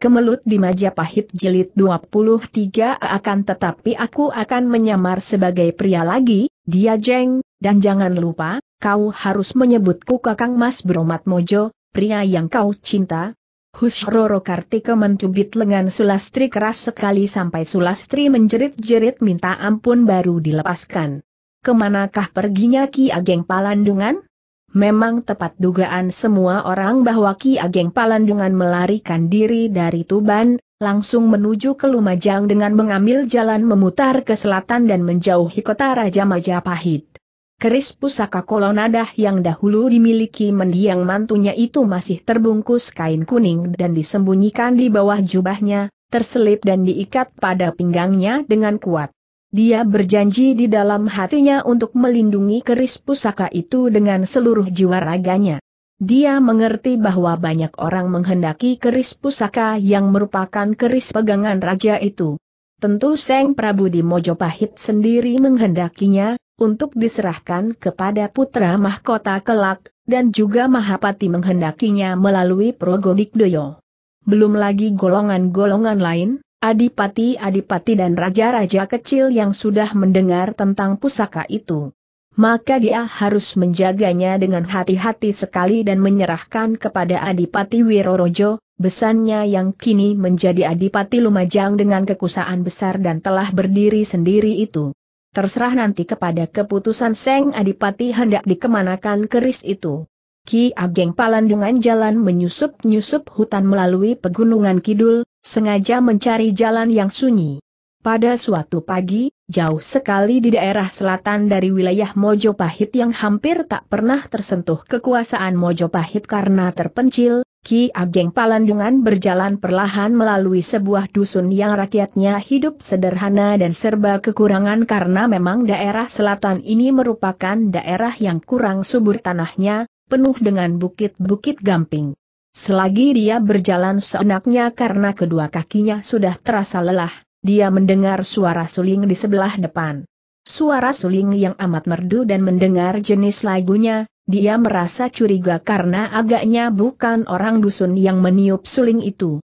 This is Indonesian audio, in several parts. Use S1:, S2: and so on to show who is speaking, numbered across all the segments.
S1: Kemelut di Majapahit Jilid 23 akan tetapi aku akan menyamar sebagai pria lagi, dia jeng, dan jangan lupa, kau harus menyebutku kakang Mas Bromat Mojo, pria yang kau cinta. Husroro Kartika mencubit lengan Sulastri keras sekali sampai Sulastri menjerit-jerit minta ampun baru dilepaskan. Kemanakah perginya Ki Ageng Palandungan? Memang tepat dugaan semua orang bahwa Ki Ageng Palandungan melarikan diri dari Tuban, langsung menuju ke Lumajang dengan mengambil jalan memutar ke selatan dan menjauhi kota Raja Majapahit. Keris pusaka kolonadah yang dahulu dimiliki mendiang mantunya itu masih terbungkus kain kuning dan disembunyikan di bawah jubahnya, terselip dan diikat pada pinggangnya dengan kuat. Dia berjanji di dalam hatinya untuk melindungi keris pusaka itu dengan seluruh jiwa raganya. Dia mengerti bahwa banyak orang menghendaki keris pusaka yang merupakan keris pegangan raja itu. Tentu Seng Prabu di Mojopahit sendiri menghendakinya, untuk diserahkan kepada putra mahkota kelak, dan juga Mahapati menghendakinya melalui Doyo. Belum lagi golongan-golongan lain, adipati-adipati dan raja-raja kecil yang sudah mendengar tentang pusaka itu. Maka dia harus menjaganya dengan hati-hati sekali dan menyerahkan kepada Adipati Wirorojo, besannya yang kini menjadi Adipati Lumajang dengan kekuasaan besar dan telah berdiri sendiri itu. Terserah nanti kepada keputusan Seng Adipati hendak dikemanakan keris itu. Ki Ageng Palandungan jalan menyusup-nyusup hutan melalui pegunungan kidul, Sengaja mencari jalan yang sunyi. Pada suatu pagi, jauh sekali di daerah selatan dari wilayah Mojopahit yang hampir tak pernah tersentuh kekuasaan Mojopahit karena terpencil, Ki Ageng Palandungan berjalan perlahan melalui sebuah dusun yang rakyatnya hidup sederhana dan serba kekurangan karena memang daerah selatan ini merupakan daerah yang kurang subur tanahnya, penuh dengan bukit-bukit gamping. Selagi dia berjalan seenaknya karena kedua kakinya sudah terasa lelah, dia mendengar suara suling di sebelah depan. Suara suling yang amat merdu dan mendengar jenis lagunya, dia merasa curiga karena agaknya bukan orang dusun yang meniup suling itu.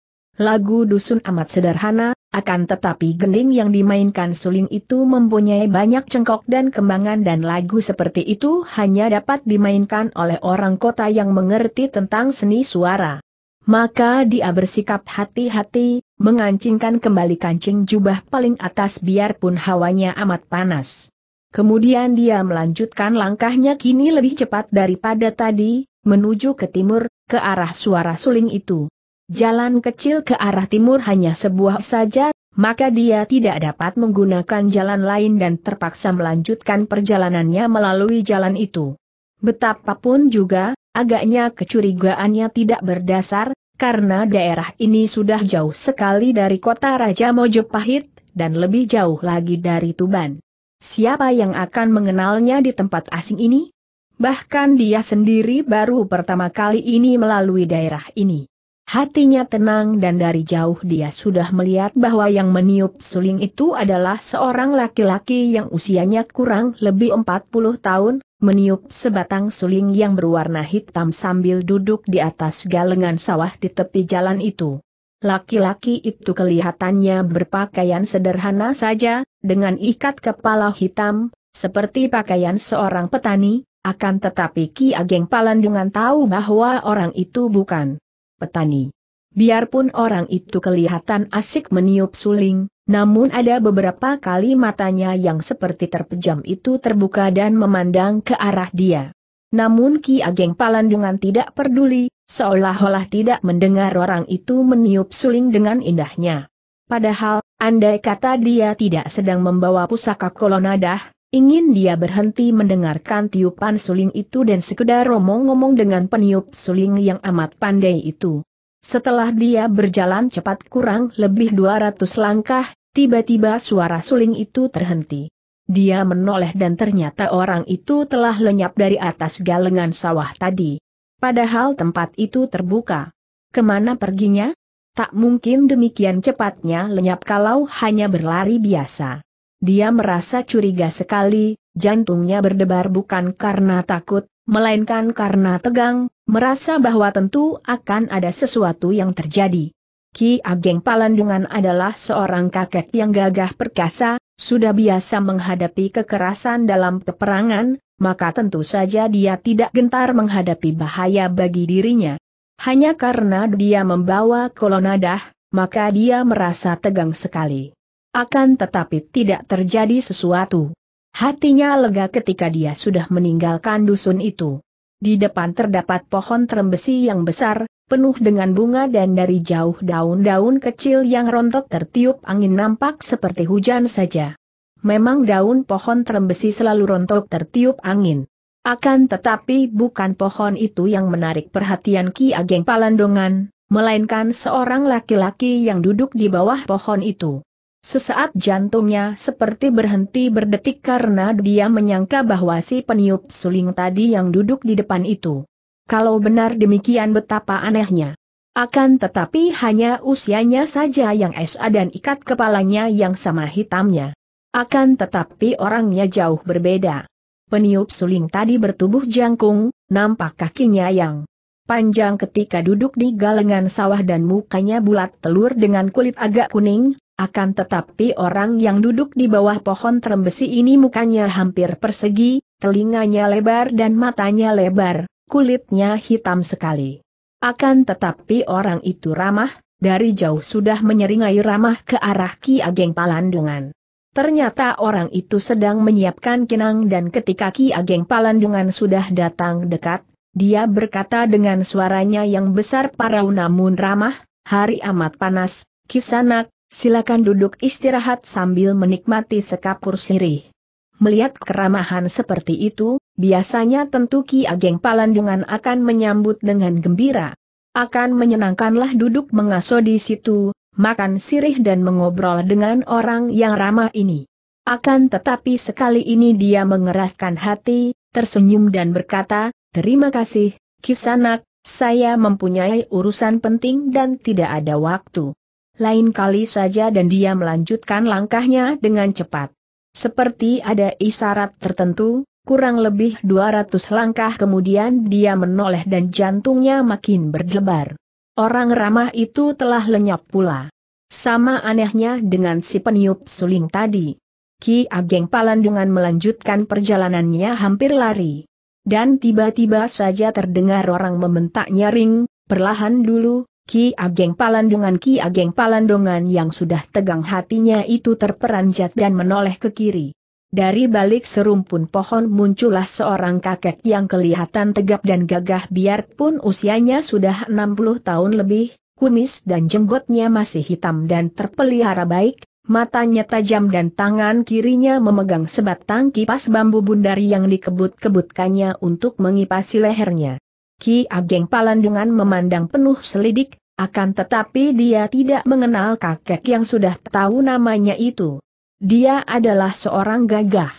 S1: Lagu dusun amat sederhana, akan tetapi gending yang dimainkan suling itu mempunyai banyak cengkok dan kembangan dan lagu seperti itu hanya dapat dimainkan oleh orang kota yang mengerti tentang seni suara. Maka dia bersikap hati-hati, mengancingkan kembali kancing jubah paling atas biarpun hawanya amat panas. Kemudian dia melanjutkan langkahnya kini lebih cepat daripada tadi, menuju ke timur, ke arah suara suling itu. Jalan kecil ke arah timur hanya sebuah saja, maka dia tidak dapat menggunakan jalan lain dan terpaksa melanjutkan perjalanannya melalui jalan itu. Betapapun juga, agaknya kecurigaannya tidak berdasar, karena daerah ini sudah jauh sekali dari kota Raja Mojopahit, dan lebih jauh lagi dari Tuban. Siapa yang akan mengenalnya di tempat asing ini? Bahkan dia sendiri baru pertama kali ini melalui daerah ini. Hatinya tenang dan dari jauh dia sudah melihat bahwa yang meniup suling itu adalah seorang laki-laki yang usianya kurang lebih 40 tahun, meniup sebatang suling yang berwarna hitam sambil duduk di atas galengan sawah di tepi jalan itu. Laki-laki itu kelihatannya berpakaian sederhana saja, dengan ikat kepala hitam, seperti pakaian seorang petani, akan tetapi Ki Ageng Palandungan tahu bahwa orang itu bukan petani. Biarpun orang itu kelihatan asik meniup suling, namun ada beberapa kali matanya yang seperti terpejam itu terbuka dan memandang ke arah dia. Namun Ki Ageng Palandungan tidak peduli, seolah-olah tidak mendengar orang itu meniup suling dengan indahnya. Padahal, andai kata dia tidak sedang membawa pusaka kolonadah, Ingin dia berhenti mendengarkan tiupan suling itu dan sekedar omong ngomong dengan peniup suling yang amat pandai itu. Setelah dia berjalan cepat kurang lebih 200 langkah, tiba-tiba suara suling itu terhenti. Dia menoleh dan ternyata orang itu telah lenyap dari atas galengan sawah tadi. Padahal tempat itu terbuka. Kemana perginya? Tak mungkin demikian cepatnya lenyap kalau hanya berlari biasa. Dia merasa curiga sekali, jantungnya berdebar bukan karena takut, melainkan karena tegang, merasa bahwa tentu akan ada sesuatu yang terjadi. Ki Ageng Palandungan adalah seorang kakek yang gagah perkasa, sudah biasa menghadapi kekerasan dalam peperangan, maka tentu saja dia tidak gentar menghadapi bahaya bagi dirinya. Hanya karena dia membawa kolonadah, maka dia merasa tegang sekali. Akan tetapi tidak terjadi sesuatu. Hatinya lega ketika dia sudah meninggalkan dusun itu. Di depan terdapat pohon terembesi yang besar, penuh dengan bunga dan dari jauh daun-daun kecil yang rontok tertiup angin nampak seperti hujan saja. Memang daun pohon terembesi selalu rontok tertiup angin. Akan tetapi bukan pohon itu yang menarik perhatian Ki Ageng Palandongan, melainkan seorang laki-laki yang duduk di bawah pohon itu. Sesaat jantungnya seperti berhenti berdetik karena dia menyangka bahwa si peniup suling tadi yang duduk di depan itu. Kalau benar demikian betapa anehnya. Akan tetapi hanya usianya saja yang SA dan ikat kepalanya yang sama hitamnya. Akan tetapi orangnya jauh berbeda. Peniup suling tadi bertubuh jangkung, nampak kakinya yang panjang ketika duduk di galengan sawah dan mukanya bulat telur dengan kulit agak kuning, akan tetapi orang yang duduk di bawah pohon terembesi ini mukanya hampir persegi, telinganya lebar dan matanya lebar, kulitnya hitam sekali. Akan tetapi orang itu ramah, dari jauh sudah menyeringai ramah ke arah Ki Ageng Palandungan. Ternyata orang itu sedang menyiapkan kenang dan ketika Ki Ageng Palandungan sudah datang dekat, dia berkata dengan suaranya yang besar parau namun ramah, hari amat panas, kisanak, silakan duduk istirahat sambil menikmati sekapur sirih. Melihat keramahan seperti itu, biasanya tentu Ki Ageng Palandungan akan menyambut dengan gembira. Akan menyenangkanlah duduk mengaso di situ, makan sirih dan mengobrol dengan orang yang ramah ini. Akan tetapi sekali ini dia mengeraskan hati, tersenyum dan berkata, Terima kasih, Kisanak, saya mempunyai urusan penting dan tidak ada waktu. Lain kali saja dan dia melanjutkan langkahnya dengan cepat. Seperti ada isyarat tertentu, kurang lebih 200 langkah kemudian dia menoleh dan jantungnya makin berdebar. Orang ramah itu telah lenyap pula. Sama anehnya dengan si peniup suling tadi. Ki Ageng Palandungan melanjutkan perjalanannya hampir lari. Dan tiba-tiba saja terdengar orang membentak nyaring, perlahan dulu, Ki Ageng Palandungan Ki Ageng Palandungan yang sudah tegang hatinya itu terperanjat dan menoleh ke kiri. Dari balik serumpun pohon muncullah seorang kakek yang kelihatan tegap dan gagah biarpun usianya sudah 60 tahun lebih, kumis dan jenggotnya masih hitam dan terpelihara baik, matanya tajam dan tangan kirinya memegang sebatang kipas bambu bundar yang dikebut-kebutkannya untuk mengipasi lehernya. Ki Ageng Palandungan memandang penuh selidik, akan tetapi dia tidak mengenal kakek yang sudah tahu namanya itu. Dia adalah seorang gagah.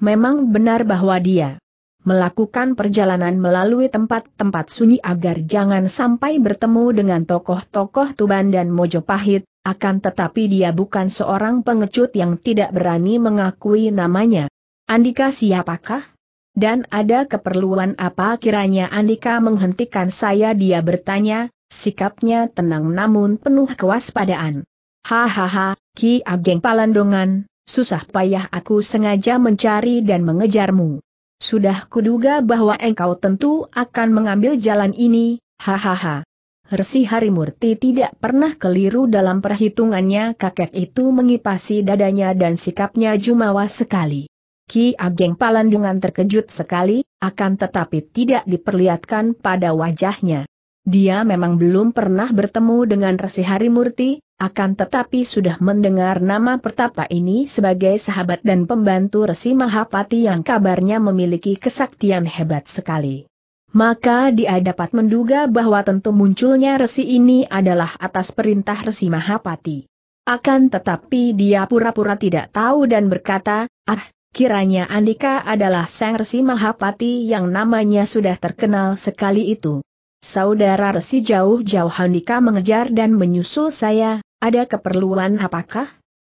S1: Memang benar bahwa dia melakukan perjalanan melalui tempat-tempat sunyi agar jangan sampai bertemu dengan tokoh-tokoh Tuban dan Mojopahit, akan tetapi dia bukan seorang pengecut yang tidak berani mengakui namanya. Andika siapakah? Dan ada keperluan apa kiranya Andika menghentikan saya dia bertanya, sikapnya tenang namun penuh kewaspadaan. Hahaha, Ki Ageng Palandongan, susah payah aku sengaja mencari dan mengejarmu. Sudah kuduga bahwa engkau tentu akan mengambil jalan ini, hahaha. Resi Harimurti tidak pernah keliru dalam perhitungannya kakek itu mengipasi dadanya dan sikapnya jumawa sekali. Ki Ageng Palandungan terkejut sekali, akan tetapi tidak diperlihatkan pada wajahnya. Dia memang belum pernah bertemu dengan Resi Harimurti, akan tetapi sudah mendengar nama Pertapa ini sebagai sahabat dan pembantu Resi Mahapati yang kabarnya memiliki kesaktian hebat sekali. Maka dia dapat menduga bahwa tentu munculnya Resi ini adalah atas perintah Resi Mahapati. Akan tetapi dia pura-pura tidak tahu dan berkata, ah, kiranya Andika adalah sang resi Mahapati yang namanya sudah terkenal sekali itu. Saudara resi jauh-jauh Andika mengejar dan menyusul saya, ada keperluan apakah?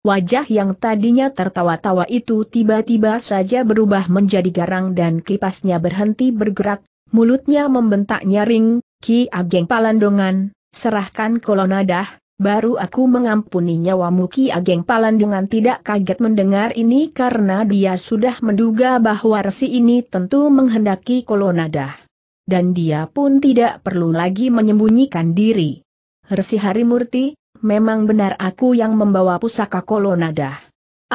S1: Wajah yang tadinya tertawa-tawa itu tiba-tiba saja berubah menjadi garang dan kipasnya berhenti bergerak, mulutnya membentak nyaring, Ki Ageng Palandongan, serahkan kolonadah, Baru aku mengampuni nyawamu Ki Ageng Palandungan tidak kaget mendengar ini karena dia sudah menduga bahwa resi ini tentu menghendaki kolonadah. Dan dia pun tidak perlu lagi menyembunyikan diri. Resi Harimurti, memang benar aku yang membawa pusaka kolonadah.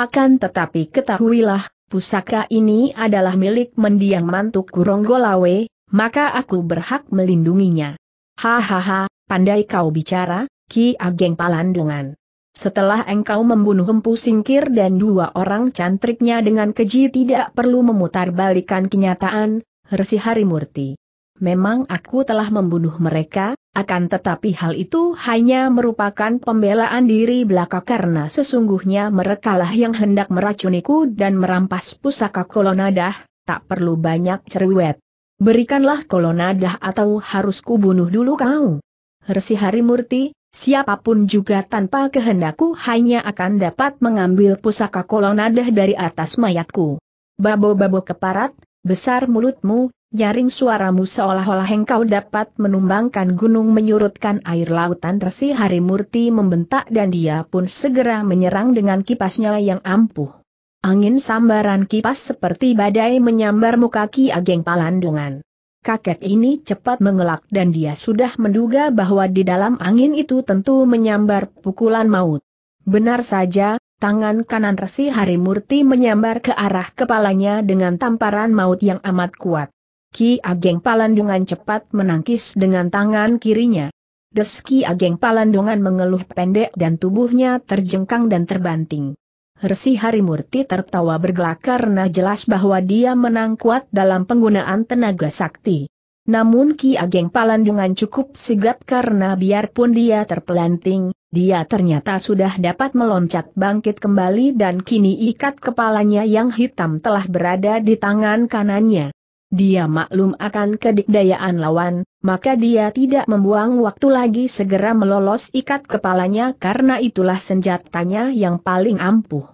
S1: Akan tetapi ketahuilah, pusaka ini adalah milik mendiang mantuk Kuronggolawe, maka aku berhak melindunginya. Hahaha, pandai kau bicara, Ki Ageng Palandungan. Setelah engkau membunuh Empu Singkir dan dua orang cantriknya dengan keji tidak perlu memutarbalikkan kenyataan, Resi Harimurti. Memang aku telah membunuh mereka, akan tetapi hal itu hanya merupakan pembelaan diri belaka karena sesungguhnya merekalah yang hendak meracuniku dan merampas pusaka kolonadah, tak perlu banyak cerewet. Berikanlah kolonadah atau harus kubunuh dulu kau. Resi Harimurti, Siapapun juga tanpa kehendakku hanya akan dapat mengambil pusaka kolonadah dari atas mayatku. Babo-babo keparat, besar mulutmu, nyaring suaramu seolah-olah engkau dapat menumbangkan gunung menyurutkan air lautan resi Hari Murti membentak dan dia pun segera menyerang dengan kipasnya yang ampuh. Angin sambaran kipas seperti badai menyambar muka Ki Ageng Palandungan. Kakek ini cepat mengelak dan dia sudah menduga bahwa di dalam angin itu tentu menyambar pukulan maut. Benar saja, tangan kanan Resi Harimurti menyambar ke arah kepalanya dengan tamparan maut yang amat kuat. Ki Ageng Palandungan cepat menangkis dengan tangan kirinya. Deski Ageng Palandungan mengeluh pendek dan tubuhnya terjengkang dan terbanting. Resi Harimurti tertawa bergelak karena jelas bahwa dia menang kuat dalam penggunaan tenaga sakti. Namun Ki Ageng Palandungan cukup sigap karena biarpun dia terpelanting, dia ternyata sudah dapat meloncat bangkit kembali dan kini ikat kepalanya yang hitam telah berada di tangan kanannya. Dia maklum akan kedikdayaan lawan, maka dia tidak membuang waktu lagi segera melolos ikat kepalanya karena itulah senjatanya yang paling ampuh.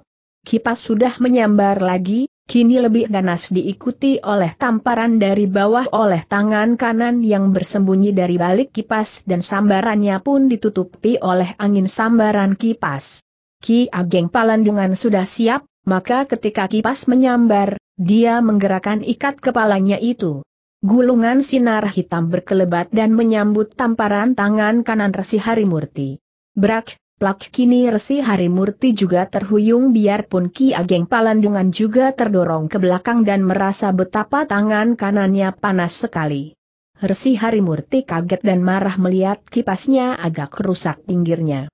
S1: Kipas sudah menyambar lagi, kini lebih ganas diikuti oleh tamparan dari bawah oleh tangan kanan yang bersembunyi dari balik kipas dan sambarannya pun ditutupi oleh angin sambaran kipas. Ki Ageng Palandungan sudah siap, maka ketika kipas menyambar, dia menggerakkan ikat kepalanya itu. Gulungan sinar hitam berkelebat dan menyambut tamparan tangan kanan Resi Harimurti. Brak, plak kini Resi Harimurti juga terhuyung biarpun Ki Ageng Palandungan juga terdorong ke belakang dan merasa betapa tangan kanannya panas sekali. Resi Harimurti kaget dan marah melihat kipasnya agak rusak pinggirnya.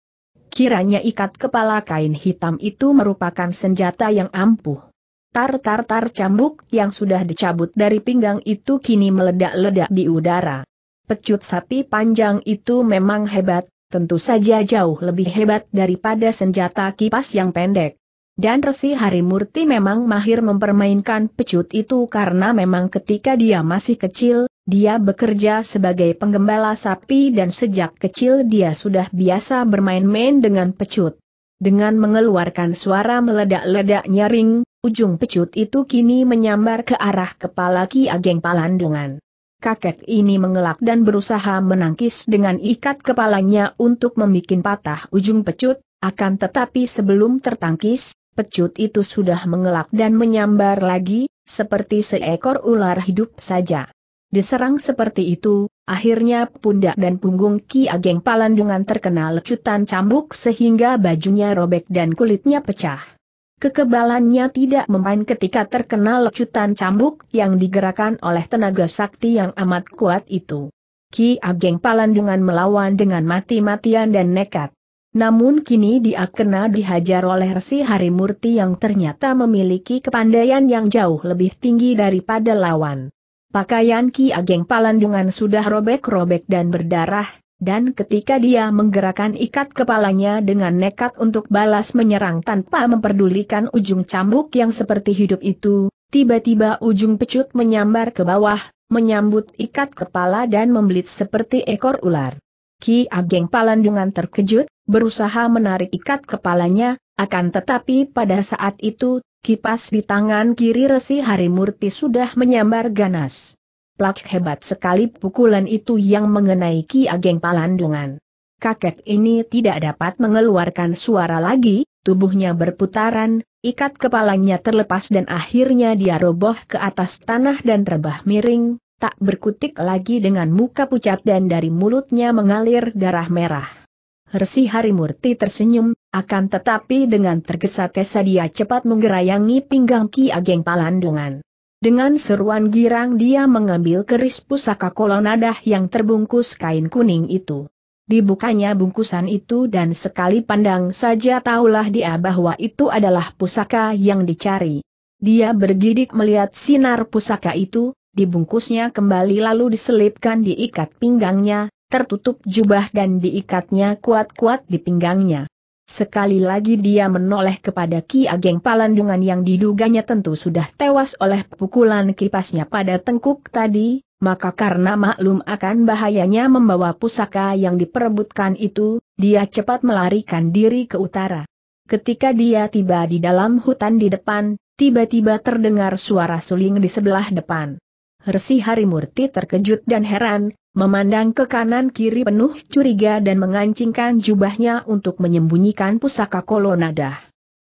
S1: Kiranya ikat kepala kain hitam itu merupakan senjata yang ampuh. Tar-tar-tar cambuk yang sudah dicabut dari pinggang itu kini meledak-ledak di udara. Pecut sapi panjang itu memang hebat, tentu saja jauh lebih hebat daripada senjata kipas yang pendek. Dan Resi Harimurti memang mahir mempermainkan pecut itu karena memang ketika dia masih kecil, dia bekerja sebagai penggembala sapi dan sejak kecil dia sudah biasa bermain-main dengan pecut. Dengan mengeluarkan suara meledak-ledak nyaring, Ujung pecut itu kini menyambar ke arah kepala Ki Ageng Palandungan. Kakek ini mengelak dan berusaha menangkis dengan ikat kepalanya untuk membuat patah ujung pecut, akan tetapi sebelum tertangkis, pecut itu sudah mengelak dan menyambar lagi, seperti seekor ular hidup saja. Diserang seperti itu, akhirnya pundak dan punggung Ki Ageng Palandungan terkena lecutan cambuk sehingga bajunya robek dan kulitnya pecah. Kekebalannya tidak mempan ketika terkena lecutan cambuk yang digerakkan oleh tenaga sakti yang amat kuat itu. Ki Ageng Palandungan melawan dengan mati-matian dan nekat. Namun kini dia kena dihajar oleh Resi Harimurti yang ternyata memiliki kepandaian yang jauh lebih tinggi daripada lawan. Pakaian Ki Ageng Palandungan sudah robek-robek dan berdarah, dan ketika dia menggerakkan ikat kepalanya dengan nekat untuk balas menyerang tanpa memperdulikan ujung cambuk yang seperti hidup itu, tiba-tiba ujung pecut menyambar ke bawah, menyambut ikat kepala dan membelit seperti ekor ular. Ki Ageng Palandungan terkejut, berusaha menarik ikat kepalanya, akan tetapi pada saat itu, kipas di tangan kiri Resi Harimurti sudah menyambar ganas. Plak hebat sekali pukulan itu yang mengenai Ki Ageng Palandungan. Kakek ini tidak dapat mengeluarkan suara lagi, tubuhnya berputaran, ikat kepalanya terlepas dan akhirnya dia roboh ke atas tanah dan terbah miring, tak berkutik lagi dengan muka pucat dan dari mulutnya mengalir darah merah. Resi Harimurti tersenyum, akan tetapi dengan tergesa-gesa dia cepat menggerayangi pinggang Ki Ageng Palandungan. Dengan seruan girang dia mengambil keris pusaka kolonadah yang terbungkus kain kuning itu. Dibukanya bungkusan itu dan sekali pandang saja tahulah dia bahwa itu adalah pusaka yang dicari. Dia bergidik melihat sinar pusaka itu, dibungkusnya kembali lalu diselipkan diikat pinggangnya, tertutup jubah dan diikatnya kuat-kuat di pinggangnya. Sekali lagi dia menoleh kepada Ki Ageng Palandungan yang diduganya tentu sudah tewas oleh pukulan kipasnya pada tengkuk tadi, maka karena maklum akan bahayanya membawa pusaka yang diperebutkan itu, dia cepat melarikan diri ke utara. Ketika dia tiba di dalam hutan di depan, tiba-tiba terdengar suara suling di sebelah depan. Resi Harimurti terkejut dan heran, memandang ke kanan kiri penuh curiga dan mengancingkan jubahnya untuk menyembunyikan pusaka kolonadah.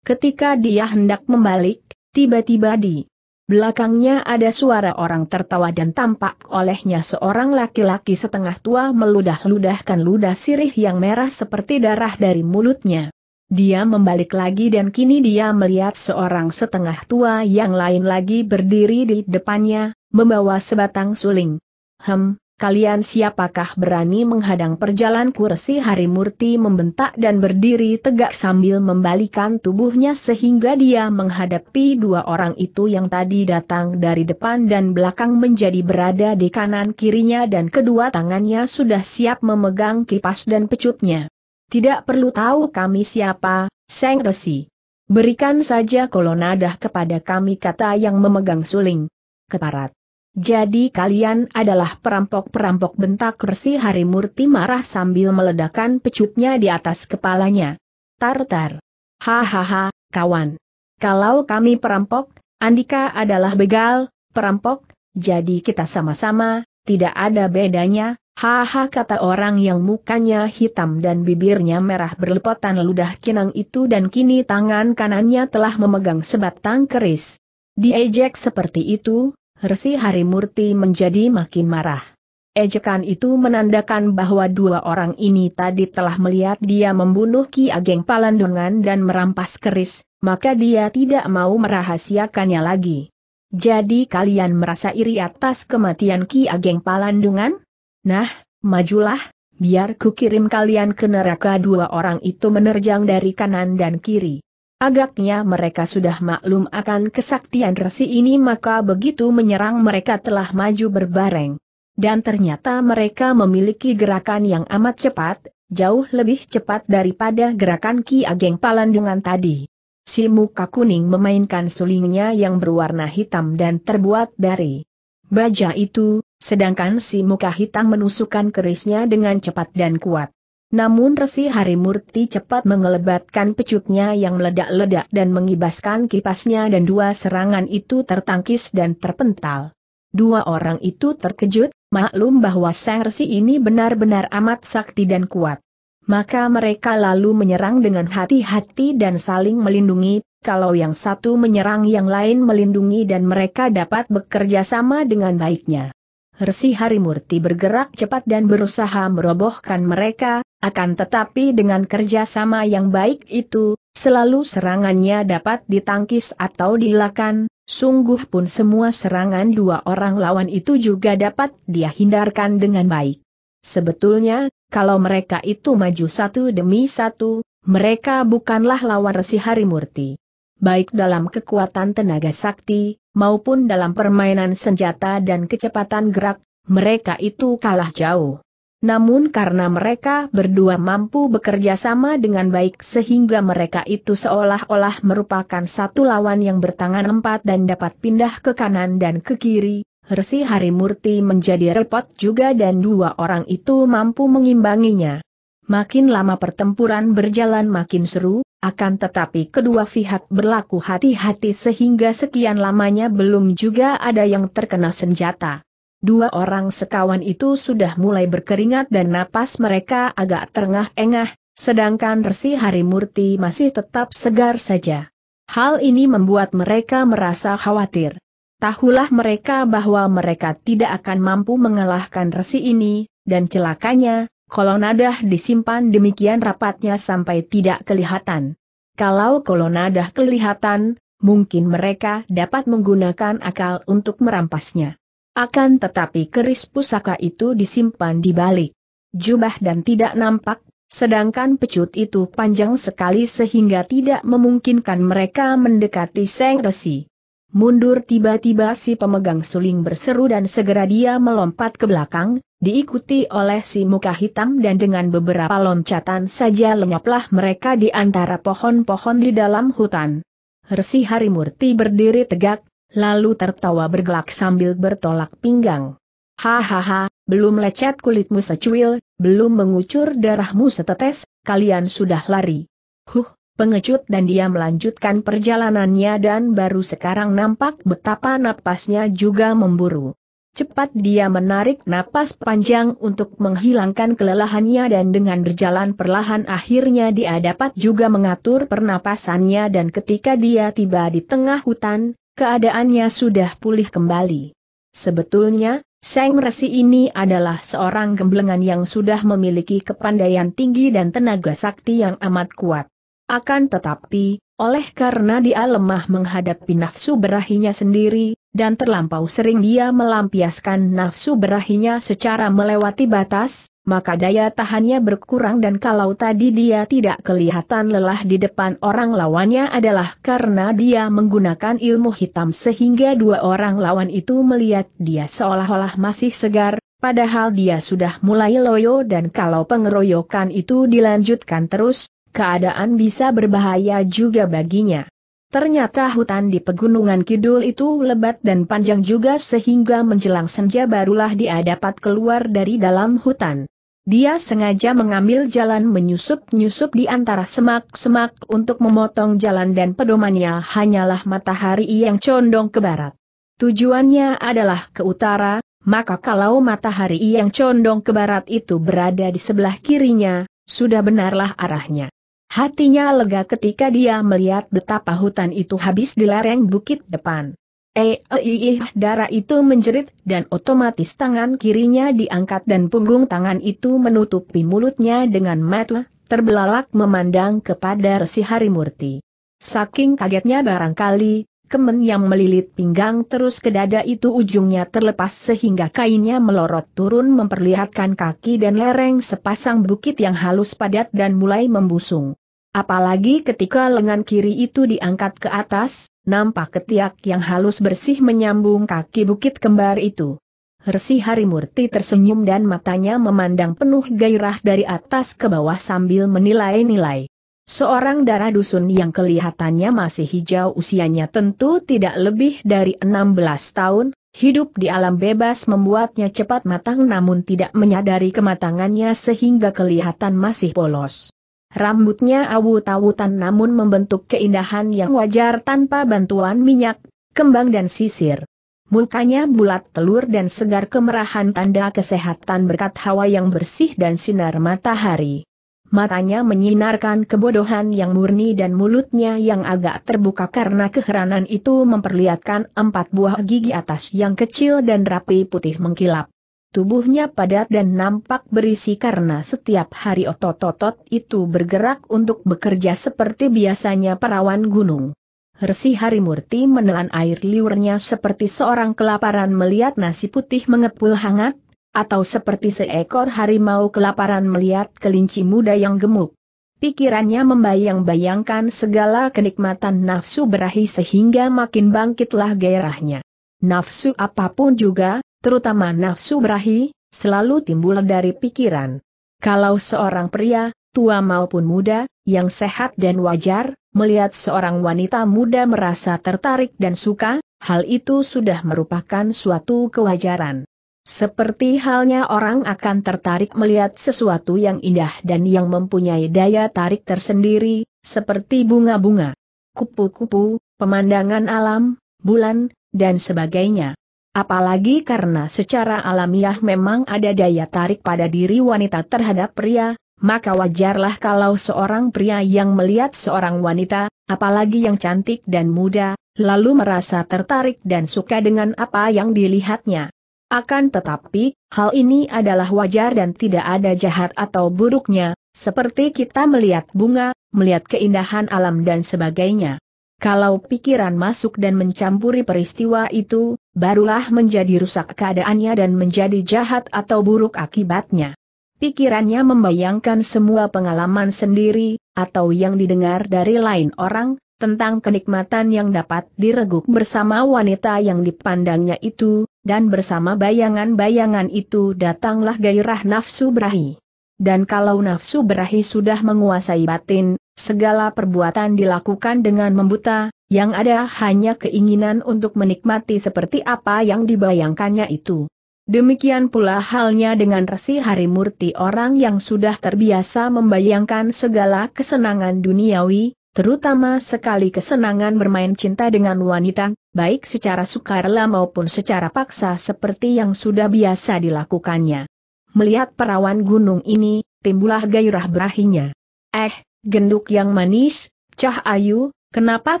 S1: Ketika dia hendak membalik, tiba-tiba di belakangnya ada suara orang tertawa dan tampak olehnya seorang laki-laki setengah tua meludah-ludahkan ludah sirih yang merah seperti darah dari mulutnya. Dia membalik lagi dan kini dia melihat seorang setengah tua yang lain lagi berdiri di depannya, membawa sebatang suling. Hem, kalian siapakah berani menghadang perjalan kursi Hari Murti membentak dan berdiri tegak sambil membalikan tubuhnya sehingga dia menghadapi dua orang itu yang tadi datang dari depan dan belakang menjadi berada di kanan kirinya dan kedua tangannya sudah siap memegang kipas dan pecutnya. Tidak perlu tahu kami siapa, Seng Resi. Berikan saja kolonadah kepada kami kata yang memegang suling. Keparat. Jadi kalian adalah perampok-perampok bentak Resi Murti marah sambil meledakkan pecutnya di atas kepalanya. Tartar. Hahaha, kawan. Kalau kami perampok, Andika adalah begal, perampok, jadi kita sama-sama, tidak ada bedanya, haha kata orang yang mukanya hitam dan bibirnya merah berlepotan ludah kinang itu dan kini tangan kanannya telah memegang sebatang keris. Diejek seperti itu, Resi Harimurti menjadi makin marah. Ejekan itu menandakan bahwa dua orang ini tadi telah melihat dia membunuh Ki Ageng Palandungan dan merampas keris, maka dia tidak mau merahasiakannya lagi. Jadi kalian merasa iri atas kematian Ki Ageng Palandungan? Nah, majulah, biar kukirim kalian ke neraka dua orang itu menerjang dari kanan dan kiri. Agaknya mereka sudah maklum akan kesaktian resi ini maka begitu menyerang mereka telah maju berbareng. Dan ternyata mereka memiliki gerakan yang amat cepat, jauh lebih cepat daripada gerakan Ki Ageng Palandungan tadi. Si muka kuning memainkan sulingnya yang berwarna hitam dan terbuat dari baja itu, sedangkan si muka hitam menusukkan kerisnya dengan cepat dan kuat. Namun Resi Harimurti cepat mengelebatkan pecutnya yang meledak-ledak dan mengibaskan kipasnya dan dua serangan itu tertangkis dan terpental. Dua orang itu terkejut, maklum bahwa Sang Resi ini benar-benar amat sakti dan kuat. Maka mereka lalu menyerang dengan hati-hati dan saling melindungi, kalau yang satu menyerang yang lain melindungi dan mereka dapat bekerja sama dengan baiknya. Resi Harimurti bergerak cepat dan berusaha merobohkan mereka, akan tetapi dengan kerjasama yang baik itu, selalu serangannya dapat ditangkis atau dilakan, sungguh pun semua serangan dua orang lawan itu juga dapat dia hindarkan dengan baik. Sebetulnya, kalau mereka itu maju satu demi satu, mereka bukanlah lawan Resi Harimurti baik dalam kekuatan tenaga sakti, maupun dalam permainan senjata dan kecepatan gerak, mereka itu kalah jauh. Namun karena mereka berdua mampu bekerja sama dengan baik sehingga mereka itu seolah-olah merupakan satu lawan yang bertangan empat dan dapat pindah ke kanan dan ke kiri, Resi Harimurti menjadi repot juga dan dua orang itu mampu mengimbanginya. Makin lama pertempuran berjalan makin seru, akan tetapi kedua pihak berlaku hati-hati sehingga sekian lamanya belum juga ada yang terkena senjata. Dua orang sekawan itu sudah mulai berkeringat dan napas mereka agak terengah-engah, sedangkan Resi Harimurti masih tetap segar saja. Hal ini membuat mereka merasa khawatir. Tahulah mereka bahwa mereka tidak akan mampu mengalahkan Resi ini, dan celakanya, Kolonadah disimpan demikian rapatnya sampai tidak kelihatan. Kalau kolonadah kelihatan, mungkin mereka dapat menggunakan akal untuk merampasnya. Akan tetapi keris pusaka itu disimpan di balik jubah dan tidak nampak, sedangkan pecut itu panjang sekali sehingga tidak memungkinkan mereka mendekati Seng Resi. Mundur tiba-tiba si pemegang suling berseru dan segera dia melompat ke belakang, diikuti oleh si muka hitam dan dengan beberapa loncatan saja lenyaplah mereka di antara pohon-pohon di dalam hutan. Resi Harimurti berdiri tegak, lalu tertawa bergelak sambil bertolak pinggang. Hahaha, belum lecet kulitmu secuil, belum mengucur darahmu setetes, kalian sudah lari. Huh, pengecut dan dia melanjutkan perjalanannya dan baru sekarang nampak betapa napasnya juga memburu. Cepat dia menarik napas panjang untuk menghilangkan kelelahannya dan dengan berjalan perlahan akhirnya dia dapat juga mengatur pernapasannya dan ketika dia tiba di tengah hutan, keadaannya sudah pulih kembali. Sebetulnya, Seng Resi ini adalah seorang gemblengan yang sudah memiliki kepandaian tinggi dan tenaga sakti yang amat kuat. Akan tetapi, oleh karena dia lemah menghadapi nafsu berahinya sendiri, dan terlampau sering dia melampiaskan nafsu berahinya secara melewati batas, maka daya tahannya berkurang dan kalau tadi dia tidak kelihatan lelah di depan orang lawannya adalah karena dia menggunakan ilmu hitam sehingga dua orang lawan itu melihat dia seolah-olah masih segar, padahal dia sudah mulai loyo dan kalau pengeroyokan itu dilanjutkan terus, keadaan bisa berbahaya juga baginya. Ternyata hutan di Pegunungan Kidul itu lebat dan panjang juga sehingga menjelang senja barulah dia dapat keluar dari dalam hutan. Dia sengaja mengambil jalan menyusup-nyusup di antara semak-semak untuk memotong jalan dan pedomannya hanyalah matahari yang condong ke barat. Tujuannya adalah ke utara, maka kalau matahari yang condong ke barat itu berada di sebelah kirinya, sudah benarlah arahnya. Hatinya lega ketika dia melihat betapa hutan itu habis di lereng bukit depan. Eh, eh ih, darah itu menjerit dan otomatis tangan kirinya diangkat dan punggung tangan itu menutupi mulutnya dengan mata, terbelalak memandang kepada Resi Harimurti. Saking kagetnya barangkali, kemen yang melilit pinggang terus ke dada itu ujungnya terlepas sehingga kainnya melorot turun memperlihatkan kaki dan lereng sepasang bukit yang halus padat dan mulai membusung. Apalagi ketika lengan kiri itu diangkat ke atas, nampak ketiak yang halus bersih menyambung kaki bukit kembar itu. Resi Harimurti tersenyum dan matanya memandang penuh gairah dari atas ke bawah sambil menilai-nilai. Seorang darah dusun yang kelihatannya masih hijau usianya tentu tidak lebih dari 16 tahun, hidup di alam bebas membuatnya cepat matang namun tidak menyadari kematangannya sehingga kelihatan masih polos. Rambutnya awut-awutan namun membentuk keindahan yang wajar tanpa bantuan minyak, kembang dan sisir. Mukanya bulat telur dan segar kemerahan tanda kesehatan berkat hawa yang bersih dan sinar matahari. Matanya menyinarkan kebodohan yang murni dan mulutnya yang agak terbuka karena keheranan itu memperlihatkan empat buah gigi atas yang kecil dan rapi putih mengkilap. Tubuhnya padat dan nampak berisi karena setiap hari otot-otot itu bergerak untuk bekerja seperti biasanya perawan gunung. Resi Harimurti menelan air liurnya seperti seorang kelaparan melihat nasi putih mengepul hangat, atau seperti seekor harimau kelaparan melihat kelinci muda yang gemuk. Pikirannya membayang-bayangkan segala kenikmatan nafsu berahi sehingga makin bangkitlah gairahnya. Nafsu apapun juga, terutama nafsu berahi, selalu timbul dari pikiran. Kalau seorang pria, tua maupun muda, yang sehat dan wajar, melihat seorang wanita muda merasa tertarik dan suka, hal itu sudah merupakan suatu kewajaran. Seperti halnya orang akan tertarik melihat sesuatu yang indah dan yang mempunyai daya tarik tersendiri, seperti bunga-bunga, kupu-kupu, pemandangan alam, bulan, dan sebagainya. Apalagi karena secara alamiah memang ada daya tarik pada diri wanita terhadap pria, maka wajarlah kalau seorang pria yang melihat seorang wanita, apalagi yang cantik dan muda, lalu merasa tertarik dan suka dengan apa yang dilihatnya. Akan tetapi, hal ini adalah wajar dan tidak ada jahat atau buruknya, seperti kita melihat bunga, melihat keindahan alam dan sebagainya. Kalau pikiran masuk dan mencampuri peristiwa itu, barulah menjadi rusak keadaannya dan menjadi jahat atau buruk akibatnya. Pikirannya membayangkan semua pengalaman sendiri, atau yang didengar dari lain orang, tentang kenikmatan yang dapat direguk bersama wanita yang dipandangnya itu, dan bersama bayangan-bayangan itu datanglah gairah nafsu berahi. Dan kalau nafsu berahi sudah menguasai batin, Segala perbuatan dilakukan dengan membuta, yang ada hanya keinginan untuk menikmati seperti apa yang dibayangkannya itu. Demikian pula halnya dengan Resi Murti orang yang sudah terbiasa membayangkan segala kesenangan duniawi, terutama sekali kesenangan bermain cinta dengan wanita, baik secara sukarela maupun secara paksa seperti yang sudah biasa dilakukannya. Melihat perawan gunung ini, timbullah gairah berahinya. Eh, Genduk yang manis, Cah Ayu. kenapa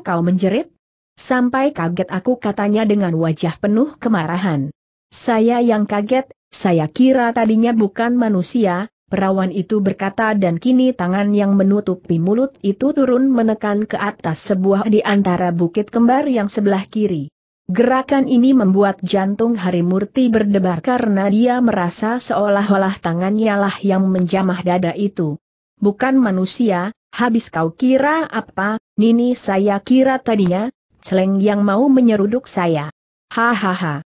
S1: kau menjerit? Sampai kaget aku katanya dengan wajah penuh kemarahan. Saya yang kaget, saya kira tadinya bukan manusia, perawan itu berkata dan kini tangan yang menutupi mulut itu turun menekan ke atas sebuah di antara bukit kembar yang sebelah kiri. Gerakan ini membuat jantung Hari Murti berdebar karena dia merasa seolah-olah tangannya lah yang menjamah dada itu bukan manusia, habis kau kira apa, Nini saya kira tadinya, celeng yang mau menyeruduk saya. Hahaha.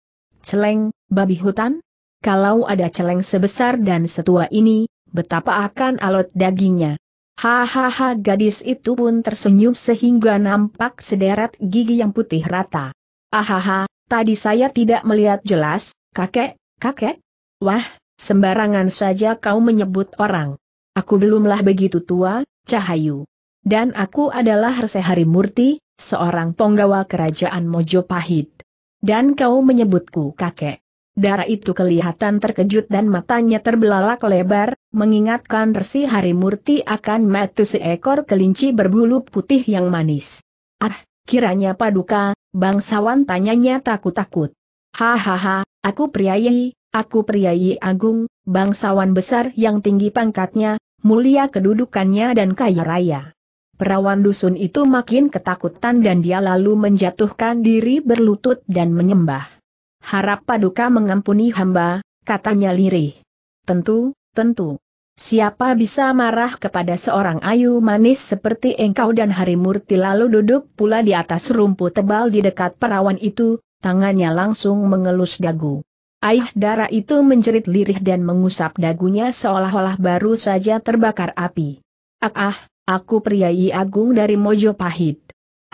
S1: Celeng, babi hutan? Kalau ada celeng sebesar dan setua ini, betapa akan alot dagingnya. Hahaha gadis itu pun tersenyum sehingga nampak sederet gigi yang putih rata. Ahaha, tadi saya tidak melihat jelas, kakek, kakek. Wah, sembarangan saja kau menyebut orang. Aku belumlah begitu tua, Cahayu. Dan aku adalah Resehari Murti, seorang penggawa kerajaan Mojopahit. Dan kau menyebutku kakek. Darah itu kelihatan terkejut dan matanya terbelalak lebar, mengingatkan Resi Hari Murti akan mati seekor kelinci berbulu putih yang manis. Ah, kiranya paduka, bangsawan tanyanya takut-takut. Hahaha, aku priayi, aku priayi agung, bangsawan besar yang tinggi pangkatnya, mulia kedudukannya dan kaya raya. Perawan dusun itu makin ketakutan dan dia lalu menjatuhkan diri berlutut dan menyembah. Harap paduka mengampuni hamba, katanya lirih. Tentu, tentu. Siapa bisa marah kepada seorang ayu manis seperti engkau dan Hari Murti lalu duduk pula di atas rumput tebal di dekat perawan itu, tangannya langsung mengelus dagu. Aih darah itu menjerit lirih dan mengusap dagunya seolah-olah baru saja terbakar api. Ah ah, aku priai agung dari Mojopahit.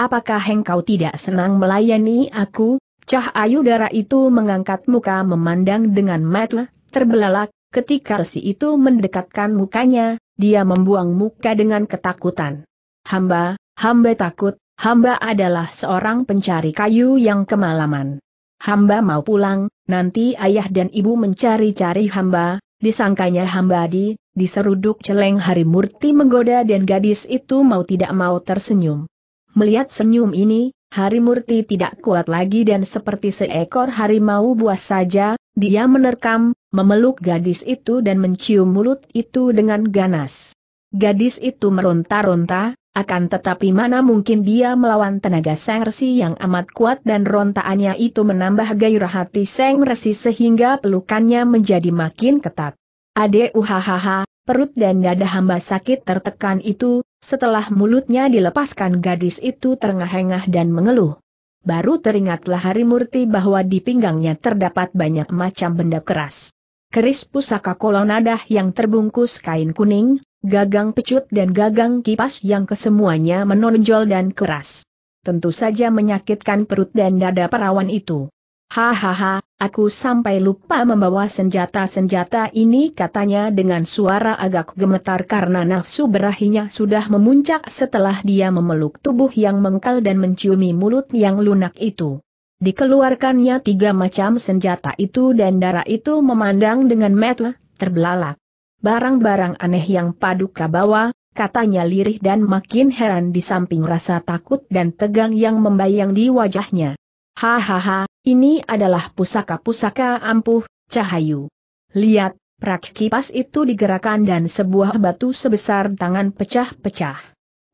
S1: Apakah engkau tidak senang melayani aku? Cah ayu darah itu mengangkat muka memandang dengan mata terbelalak, ketika resi itu mendekatkan mukanya, dia membuang muka dengan ketakutan. Hamba, hamba takut, hamba adalah seorang pencari kayu yang kemalaman hamba mau pulang, nanti ayah dan ibu mencari-cari hamba, disangkanya hamba di, diseruduk celeng hari murti menggoda dan gadis itu mau tidak mau tersenyum. Melihat senyum ini, Hari Murti tidak kuat lagi dan seperti seekor harimau buas saja, dia menerkam, memeluk gadis itu dan mencium mulut itu dengan ganas. Gadis itu meronta-ronta, akan tetapi mana mungkin dia melawan tenaga Seng Resi yang amat kuat dan rontaannya itu menambah gairah hati Seng Resi sehingga pelukannya menjadi makin ketat. Ade uhahaha, perut dan dada hamba sakit tertekan itu, setelah mulutnya dilepaskan gadis itu terengah-engah dan mengeluh. Baru teringatlah Hari Murti bahwa di pinggangnya terdapat banyak macam benda keras. Keris pusaka kolonadah yang terbungkus kain kuning, gagang pecut dan gagang kipas yang kesemuanya menonjol dan keras. Tentu saja menyakitkan perut dan dada perawan itu. Hahaha, aku sampai lupa membawa senjata-senjata ini katanya dengan suara agak gemetar karena nafsu berahinya sudah memuncak setelah dia memeluk tubuh yang mengkal dan menciumi mulut yang lunak itu. Dikeluarkannya tiga macam senjata itu dan darah itu memandang dengan metu, terbelalak barang-barang aneh yang paduka bawa, katanya lirih dan makin heran di samping rasa takut dan tegang yang membayang di wajahnya. Hahaha, ini adalah pusaka-pusaka ampuh, cahayu. Lihat, prak kipas itu digerakkan dan sebuah batu sebesar tangan pecah-pecah.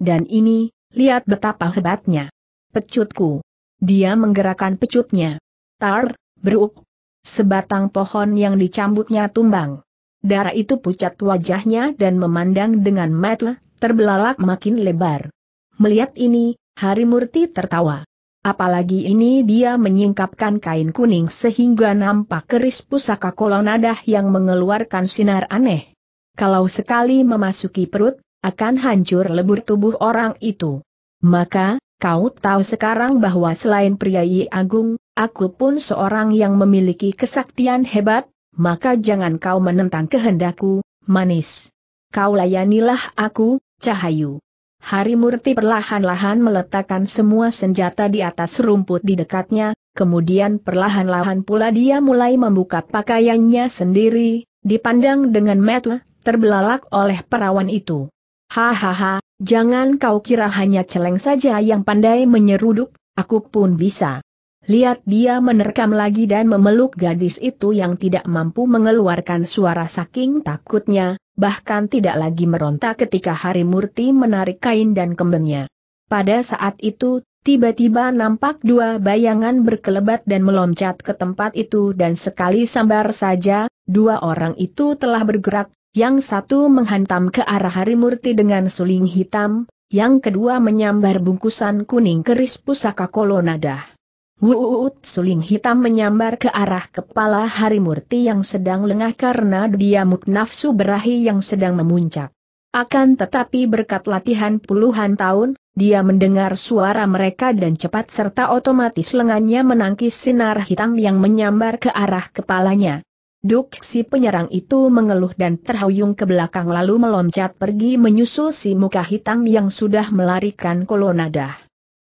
S1: Dan ini, lihat betapa hebatnya. Pecutku. Dia menggerakkan pecutnya. Tar, beruk. Sebatang pohon yang dicambuknya tumbang. Darah itu pucat wajahnya dan memandang dengan mata, terbelalak makin lebar. Melihat ini, Hari Murti tertawa. Apalagi ini dia menyingkapkan kain kuning sehingga nampak keris pusaka kolonadah yang mengeluarkan sinar aneh. Kalau sekali memasuki perut, akan hancur lebur tubuh orang itu. Maka, kau tahu sekarang bahwa selain pria Agung, aku pun seorang yang memiliki kesaktian hebat, maka jangan kau menentang kehendakku, manis. Kau layanilah aku, cahayu. Hari Murti perlahan-lahan meletakkan semua senjata di atas rumput di dekatnya, kemudian perlahan-lahan pula dia mulai membuka pakaiannya sendiri, dipandang dengan mata terbelalak oleh perawan itu. Hahaha, jangan kau kira hanya celeng saja yang pandai menyeruduk, aku pun bisa. Lihat dia menerkam lagi dan memeluk gadis itu yang tidak mampu mengeluarkan suara saking takutnya, bahkan tidak lagi meronta ketika Hari Murti menarik kain dan kembennya. Pada saat itu, tiba-tiba nampak dua bayangan berkelebat dan meloncat ke tempat itu dan sekali sambar saja, dua orang itu telah bergerak, yang satu menghantam ke arah Hari Murti dengan suling hitam, yang kedua menyambar bungkusan kuning keris pusaka kolonadah. Wuut suling hitam menyambar ke arah kepala Harimurti yang sedang lengah karena dia nafsu berahi yang sedang memuncak. Akan tetapi berkat latihan puluhan tahun, dia mendengar suara mereka dan cepat serta otomatis lengannya menangkis sinar hitam yang menyambar ke arah kepalanya. Duk si penyerang itu mengeluh dan terhuyung ke belakang lalu meloncat pergi menyusul si muka hitam yang sudah melarikan kolonadah.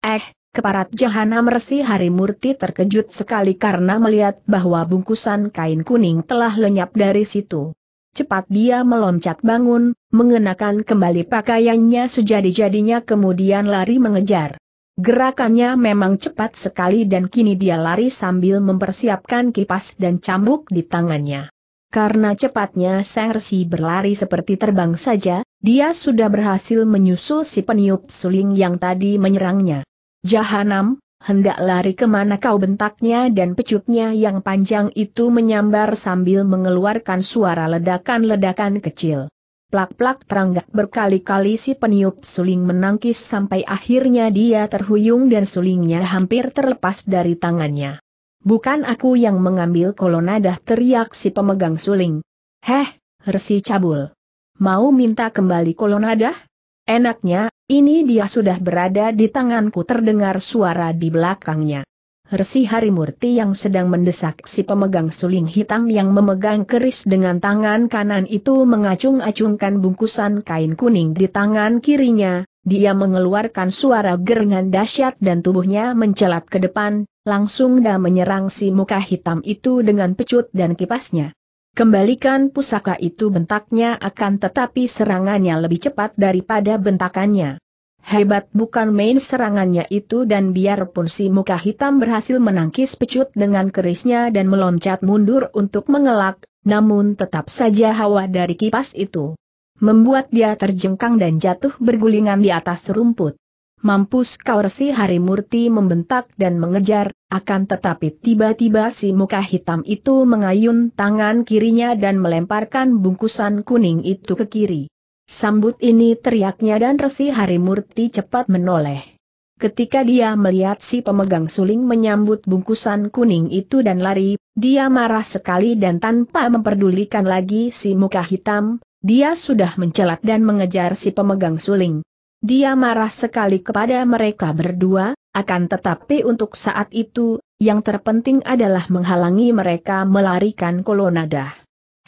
S1: Eh, Keparat Jahana Mersi Hari Murti terkejut sekali karena melihat bahwa bungkusan kain kuning telah lenyap dari situ. Cepat dia meloncat bangun, mengenakan kembali pakaiannya sejadi-jadinya kemudian lari mengejar. Gerakannya memang cepat sekali dan kini dia lari sambil mempersiapkan kipas dan cambuk di tangannya. Karena cepatnya Sang Resi berlari seperti terbang saja, dia sudah berhasil menyusul si peniup suling yang tadi menyerangnya. Jahanam, hendak lari kemana kau bentaknya dan pecutnya yang panjang itu menyambar sambil mengeluarkan suara ledakan-ledakan kecil. Plak-plak teranggak berkali-kali si peniup suling menangkis sampai akhirnya dia terhuyung dan sulingnya hampir terlepas dari tangannya. Bukan aku yang mengambil kolonadah teriak si pemegang suling. Heh, resi cabul. Mau minta kembali kolonadah? Enaknya, ini dia sudah berada di tanganku terdengar suara di belakangnya. Resi Harimurti yang sedang mendesak si pemegang suling hitam yang memegang keris dengan tangan kanan itu mengacung-acungkan bungkusan kain kuning di tangan kirinya, dia mengeluarkan suara gerengan dahsyat dan tubuhnya mencelat ke depan, langsung dah menyerang si muka hitam itu dengan pecut dan kipasnya. Kembalikan pusaka itu bentaknya akan tetapi serangannya lebih cepat daripada bentakannya. Hebat bukan main serangannya itu dan biarpun si muka hitam berhasil menangkis pecut dengan kerisnya dan meloncat mundur untuk mengelak, namun tetap saja hawa dari kipas itu membuat dia terjengkang dan jatuh bergulingan di atas rumput. Mampus kau resi hari murti membentak dan mengejar, akan tetapi tiba-tiba si muka hitam itu mengayun tangan kirinya dan melemparkan bungkusan kuning itu ke kiri. Sambut ini teriaknya dan resi hari murti cepat menoleh. Ketika dia melihat si pemegang suling menyambut bungkusan kuning itu dan lari, dia marah sekali dan tanpa memperdulikan lagi si muka hitam, dia sudah mencelat dan mengejar si pemegang suling. Dia marah sekali kepada mereka berdua, akan tetapi untuk saat itu, yang terpenting adalah menghalangi mereka melarikan kolonadah.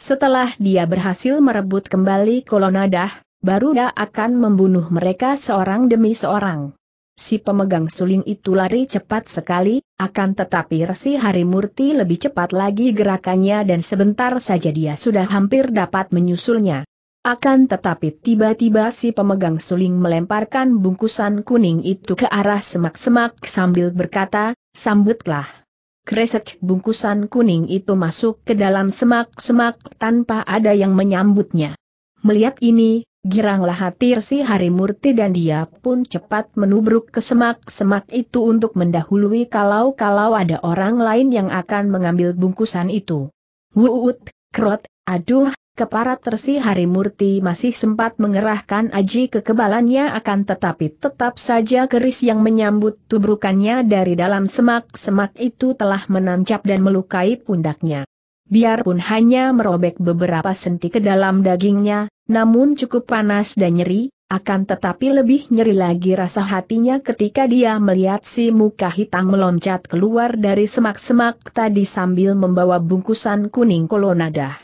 S1: Setelah dia berhasil merebut kembali kolonadah, baru dia akan membunuh mereka seorang demi seorang. Si pemegang suling itu lari cepat sekali, akan tetapi Resi Harimurti lebih cepat lagi gerakannya dan sebentar saja dia sudah hampir dapat menyusulnya. Akan tetapi tiba-tiba si pemegang suling melemparkan bungkusan kuning itu ke arah semak-semak sambil berkata, sambutlah. Kresek bungkusan kuning itu masuk ke dalam semak-semak tanpa ada yang menyambutnya. Melihat ini, giranglah hati si Harimurti dan dia pun cepat menubruk ke semak-semak itu untuk mendahului kalau-kalau ada orang lain yang akan mengambil bungkusan itu. Wuut, krot, aduh, Keparat Tersi Murti masih sempat mengerahkan aji kekebalannya akan tetapi tetap saja keris yang menyambut tubrukannya dari dalam semak-semak itu telah menancap dan melukai pundaknya. Biarpun hanya merobek beberapa senti ke dalam dagingnya, namun cukup panas dan nyeri, akan tetapi lebih nyeri lagi rasa hatinya ketika dia melihat si muka hitam meloncat keluar dari semak-semak tadi sambil membawa bungkusan kuning kolonadah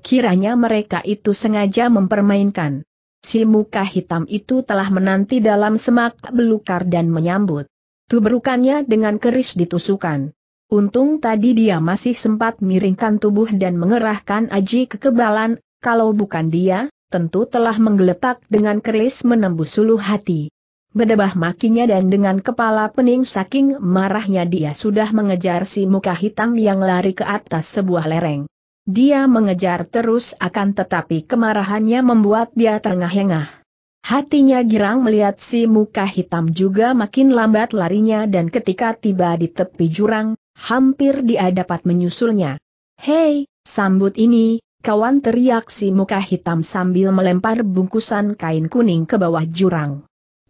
S1: kiranya mereka itu sengaja mempermainkan. Si muka hitam itu telah menanti dalam semak belukar dan menyambut. Tubrukannya dengan keris ditusukan. Untung tadi dia masih sempat miringkan tubuh dan mengerahkan aji kekebalan, kalau bukan dia, tentu telah menggeletak dengan keris menembus suluh hati. Bedebah makinya dan dengan kepala pening saking marahnya dia sudah mengejar si muka hitam yang lari ke atas sebuah lereng. Dia mengejar terus akan tetapi kemarahannya membuat dia terengah-engah. Hatinya girang melihat si muka hitam juga makin lambat larinya dan ketika tiba di tepi jurang, hampir dia dapat menyusulnya. Hei, sambut ini, kawan teriak si muka hitam sambil melempar bungkusan kain kuning ke bawah jurang.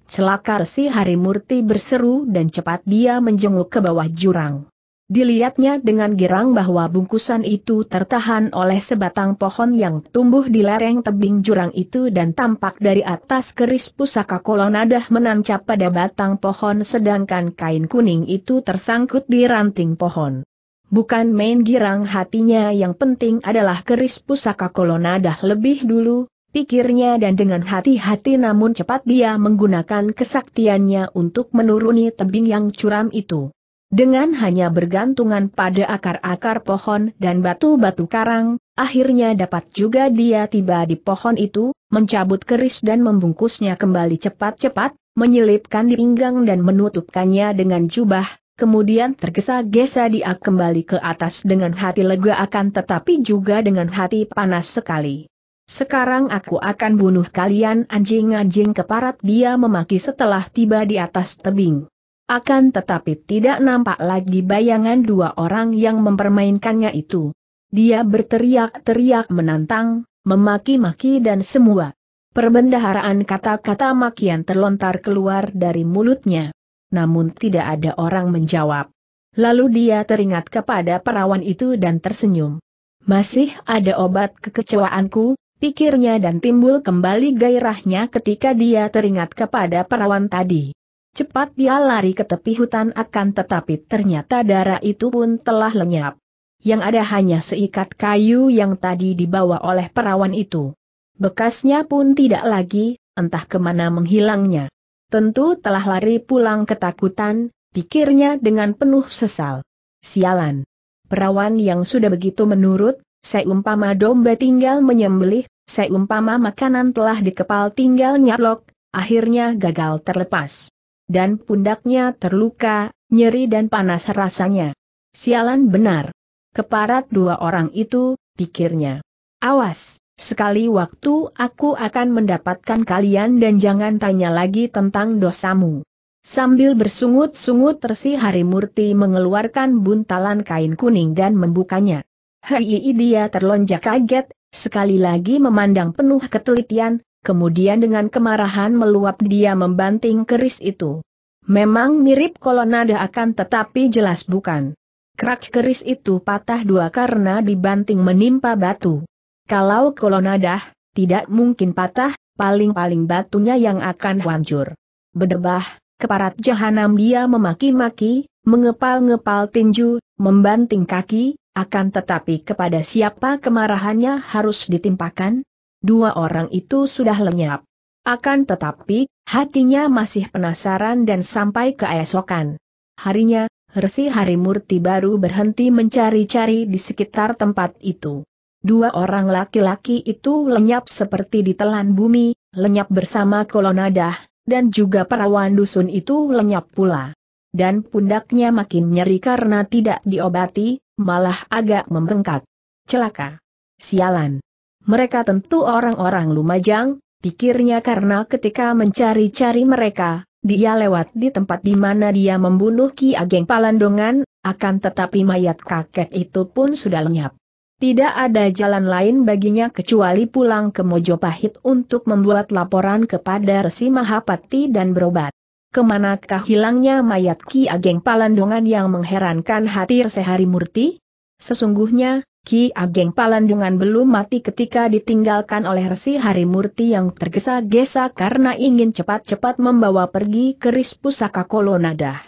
S1: Celakar si Harimurti berseru dan cepat dia menjenguk ke bawah jurang. Dilihatnya dengan girang bahwa bungkusan itu tertahan oleh sebatang pohon yang tumbuh di lereng tebing jurang itu dan tampak dari atas keris pusaka kolonadah menancap pada batang pohon sedangkan kain kuning itu tersangkut di ranting pohon. Bukan main girang hatinya yang penting adalah keris pusaka kolonadah lebih dulu, pikirnya dan dengan hati-hati namun cepat dia menggunakan kesaktiannya untuk menuruni tebing yang curam itu. Dengan hanya bergantungan pada akar-akar pohon dan batu-batu karang, akhirnya dapat juga dia tiba di pohon itu, mencabut keris dan membungkusnya kembali cepat-cepat, menyelipkan di pinggang dan menutupkannya dengan jubah, kemudian tergesa-gesa dia kembali ke atas dengan hati lega akan tetapi juga dengan hati panas sekali. Sekarang aku akan bunuh kalian anjing-anjing keparat dia memaki setelah tiba di atas tebing. Akan tetapi tidak nampak lagi bayangan dua orang yang mempermainkannya itu. Dia berteriak-teriak menantang, memaki-maki dan semua. Perbendaharaan kata-kata makian terlontar keluar dari mulutnya. Namun tidak ada orang menjawab. Lalu dia teringat kepada perawan itu dan tersenyum. Masih ada obat kekecewaanku, pikirnya dan timbul kembali gairahnya ketika dia teringat kepada perawan tadi. Cepat dia lari ke tepi hutan akan tetapi ternyata darah itu pun telah lenyap. Yang ada hanya seikat kayu yang tadi dibawa oleh perawan itu. Bekasnya pun tidak lagi, entah kemana menghilangnya. Tentu telah lari pulang ketakutan, pikirnya dengan penuh sesal. Sialan. Perawan yang sudah begitu menurut, seumpama domba tinggal menyembelih, seumpama makanan telah dikepal tinggal nyablok, akhirnya gagal terlepas dan pundaknya terluka, nyeri dan panas rasanya. Sialan benar. Keparat dua orang itu, pikirnya. Awas, sekali waktu aku akan mendapatkan kalian dan jangan tanya lagi tentang dosamu. Sambil bersungut-sungut tersi Hari Murti mengeluarkan buntalan kain kuning dan membukanya. Hei dia terlonjak kaget, sekali lagi memandang penuh ketelitian, kemudian dengan kemarahan meluap dia membanting keris itu. Memang mirip kolonada akan tetapi jelas bukan. Krak keris itu patah dua karena dibanting menimpa batu. Kalau kolonada, tidak mungkin patah, paling-paling batunya yang akan hancur. Berdebah, keparat jahanam dia memaki-maki, mengepal-ngepal tinju, membanting kaki, akan tetapi kepada siapa kemarahannya harus ditimpakan? Dua orang itu sudah lenyap. Akan tetapi, hatinya masih penasaran dan sampai keesokan. Harinya, Resi Harimurti baru berhenti mencari-cari di sekitar tempat itu. Dua orang laki-laki itu lenyap seperti ditelan bumi, lenyap bersama kolonadah, dan juga perawan dusun itu lenyap pula. Dan pundaknya makin nyeri karena tidak diobati, malah agak membengkak. Celaka. Sialan. Mereka tentu orang-orang Lumajang, pikirnya karena ketika mencari-cari mereka, dia lewat di tempat di mana dia membunuh Ki Ageng Palandongan, akan tetapi mayat kakek itu pun sudah lenyap. Tidak ada jalan lain baginya kecuali pulang ke Mojopahit untuk membuat laporan kepada Resi Mahapati dan berobat. Kemanakah hilangnya mayat Ki Ageng Palandongan yang mengherankan hati Sehari Murti? Sesungguhnya, Ki Ageng Palandungan belum mati ketika ditinggalkan oleh Resi Harimurti yang tergesa-gesa karena ingin cepat-cepat membawa pergi keris pusaka Kolonada.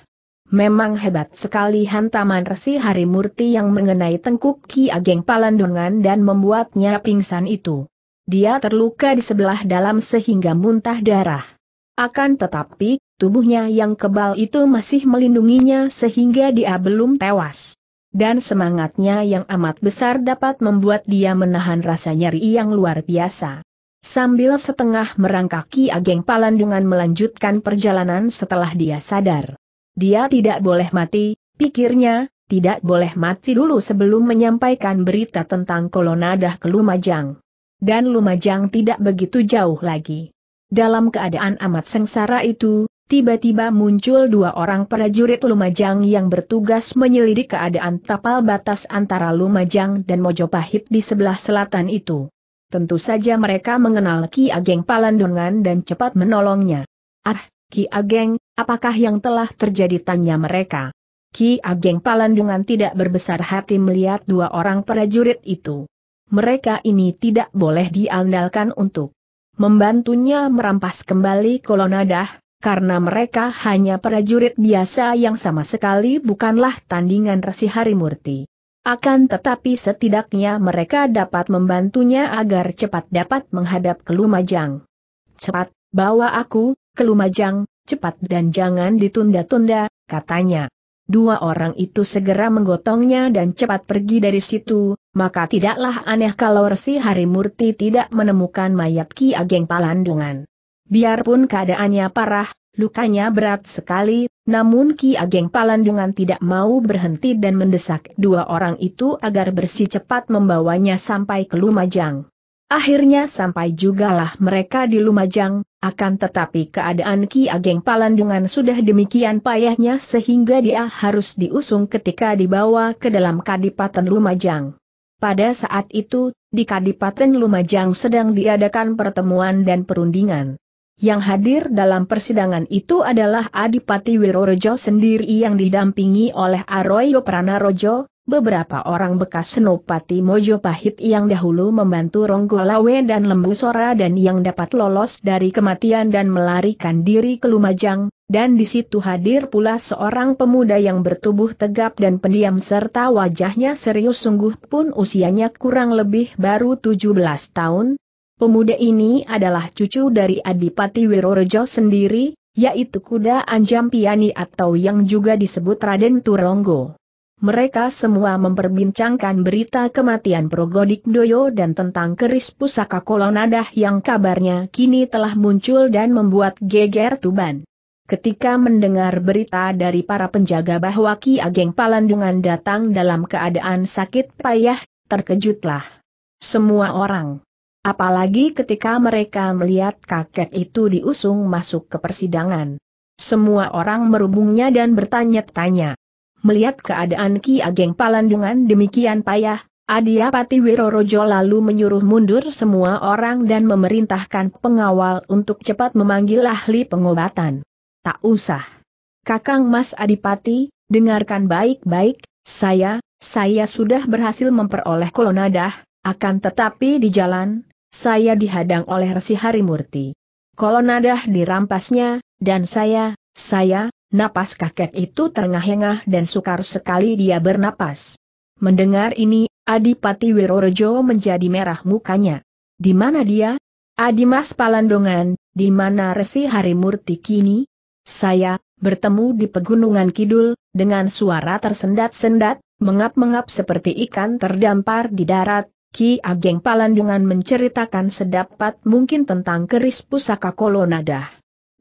S1: Memang hebat sekali hantaman Resi Harimurti yang mengenai tengkuk Ki Ageng Palandungan dan membuatnya pingsan itu. Dia terluka di sebelah dalam sehingga muntah darah. Akan tetapi, tubuhnya yang kebal itu masih melindunginya sehingga dia belum tewas dan semangatnya yang amat besar dapat membuat dia menahan rasa nyeri yang luar biasa. Sambil setengah merangkaki Ageng Palandungan melanjutkan perjalanan setelah dia sadar. Dia tidak boleh mati, pikirnya, tidak boleh mati dulu sebelum menyampaikan berita tentang kolonadah ke Lumajang. Dan Lumajang tidak begitu jauh lagi. Dalam keadaan amat sengsara itu, tiba-tiba muncul dua orang prajurit Lumajang yang bertugas menyelidik keadaan tapal batas antara Lumajang dan Mojopahit di sebelah selatan itu. Tentu saja mereka mengenal Ki Ageng Palandungan dan cepat menolongnya. Ah, Ki Ageng, apakah yang telah terjadi tanya mereka? Ki Ageng Palandungan tidak berbesar hati melihat dua orang prajurit itu. Mereka ini tidak boleh diandalkan untuk membantunya merampas kembali kolonadah, karena mereka hanya prajurit biasa yang sama sekali bukanlah tandingan Resi Harimurti. Akan tetapi setidaknya mereka dapat membantunya agar cepat dapat menghadap ke Lumajang. Cepat, bawa aku, ke Lumajang, cepat dan jangan ditunda-tunda, katanya. Dua orang itu segera menggotongnya dan cepat pergi dari situ, maka tidaklah aneh kalau Resi Harimurti tidak menemukan mayat Ki Ageng Palandungan. Biarpun keadaannya parah, lukanya berat sekali, namun Ki Ageng Palandungan tidak mau berhenti dan mendesak dua orang itu agar bersih cepat membawanya sampai ke Lumajang. Akhirnya sampai jugalah mereka di Lumajang, akan tetapi keadaan Ki Ageng Palandungan sudah demikian payahnya sehingga dia harus diusung ketika dibawa ke dalam Kadipaten Lumajang. Pada saat itu, di Kadipaten Lumajang sedang diadakan pertemuan dan perundingan. Yang hadir dalam persidangan itu adalah Adipati Wirorejo sendiri yang didampingi oleh Aroyo Pranarojo, beberapa orang bekas Senopati Mojopahit yang dahulu membantu Ronggolawe dan Lembusora dan yang dapat lolos dari kematian dan melarikan diri ke Lumajang, dan di situ hadir pula seorang pemuda yang bertubuh tegap dan pendiam serta wajahnya serius sungguh pun usianya kurang lebih baru 17 tahun, Pemuda ini adalah cucu dari Adipati Wirorejo sendiri, yaitu kuda Anjam Piani atau yang juga disebut Raden Turonggo. Mereka semua memperbincangkan berita kematian Progodik Doyo dan tentang keris pusaka Kolonadah yang kabarnya kini telah muncul dan membuat geger Tuban. Ketika mendengar berita dari para penjaga bahwa Ki Ageng Palandungan datang dalam keadaan sakit payah, terkejutlah semua orang. Apalagi ketika mereka melihat kakek itu diusung masuk ke persidangan. Semua orang merubungnya dan bertanya-tanya. Melihat keadaan Ki Ageng Palandungan demikian payah, Adiapati Wirorojo lalu menyuruh mundur semua orang dan memerintahkan pengawal untuk cepat memanggil ahli pengobatan. Tak usah. Kakang Mas Adipati, dengarkan baik-baik, saya, saya sudah berhasil memperoleh kolonadah, akan tetapi di jalan, saya dihadang oleh Resi Harimurti. Kolonadah dirampasnya, dan saya, saya, napas kakek itu terengah-engah dan sukar sekali dia bernapas. Mendengar ini, Adipati Wirorejo menjadi merah mukanya. Di mana dia? Adimas Palandongan, di mana Resi Harimurti kini? Saya, bertemu di Pegunungan Kidul, dengan suara tersendat-sendat, mengap-mengap seperti ikan terdampar di darat, Ki Ageng Palandungan menceritakan sedapat mungkin tentang keris pusaka kolonadah.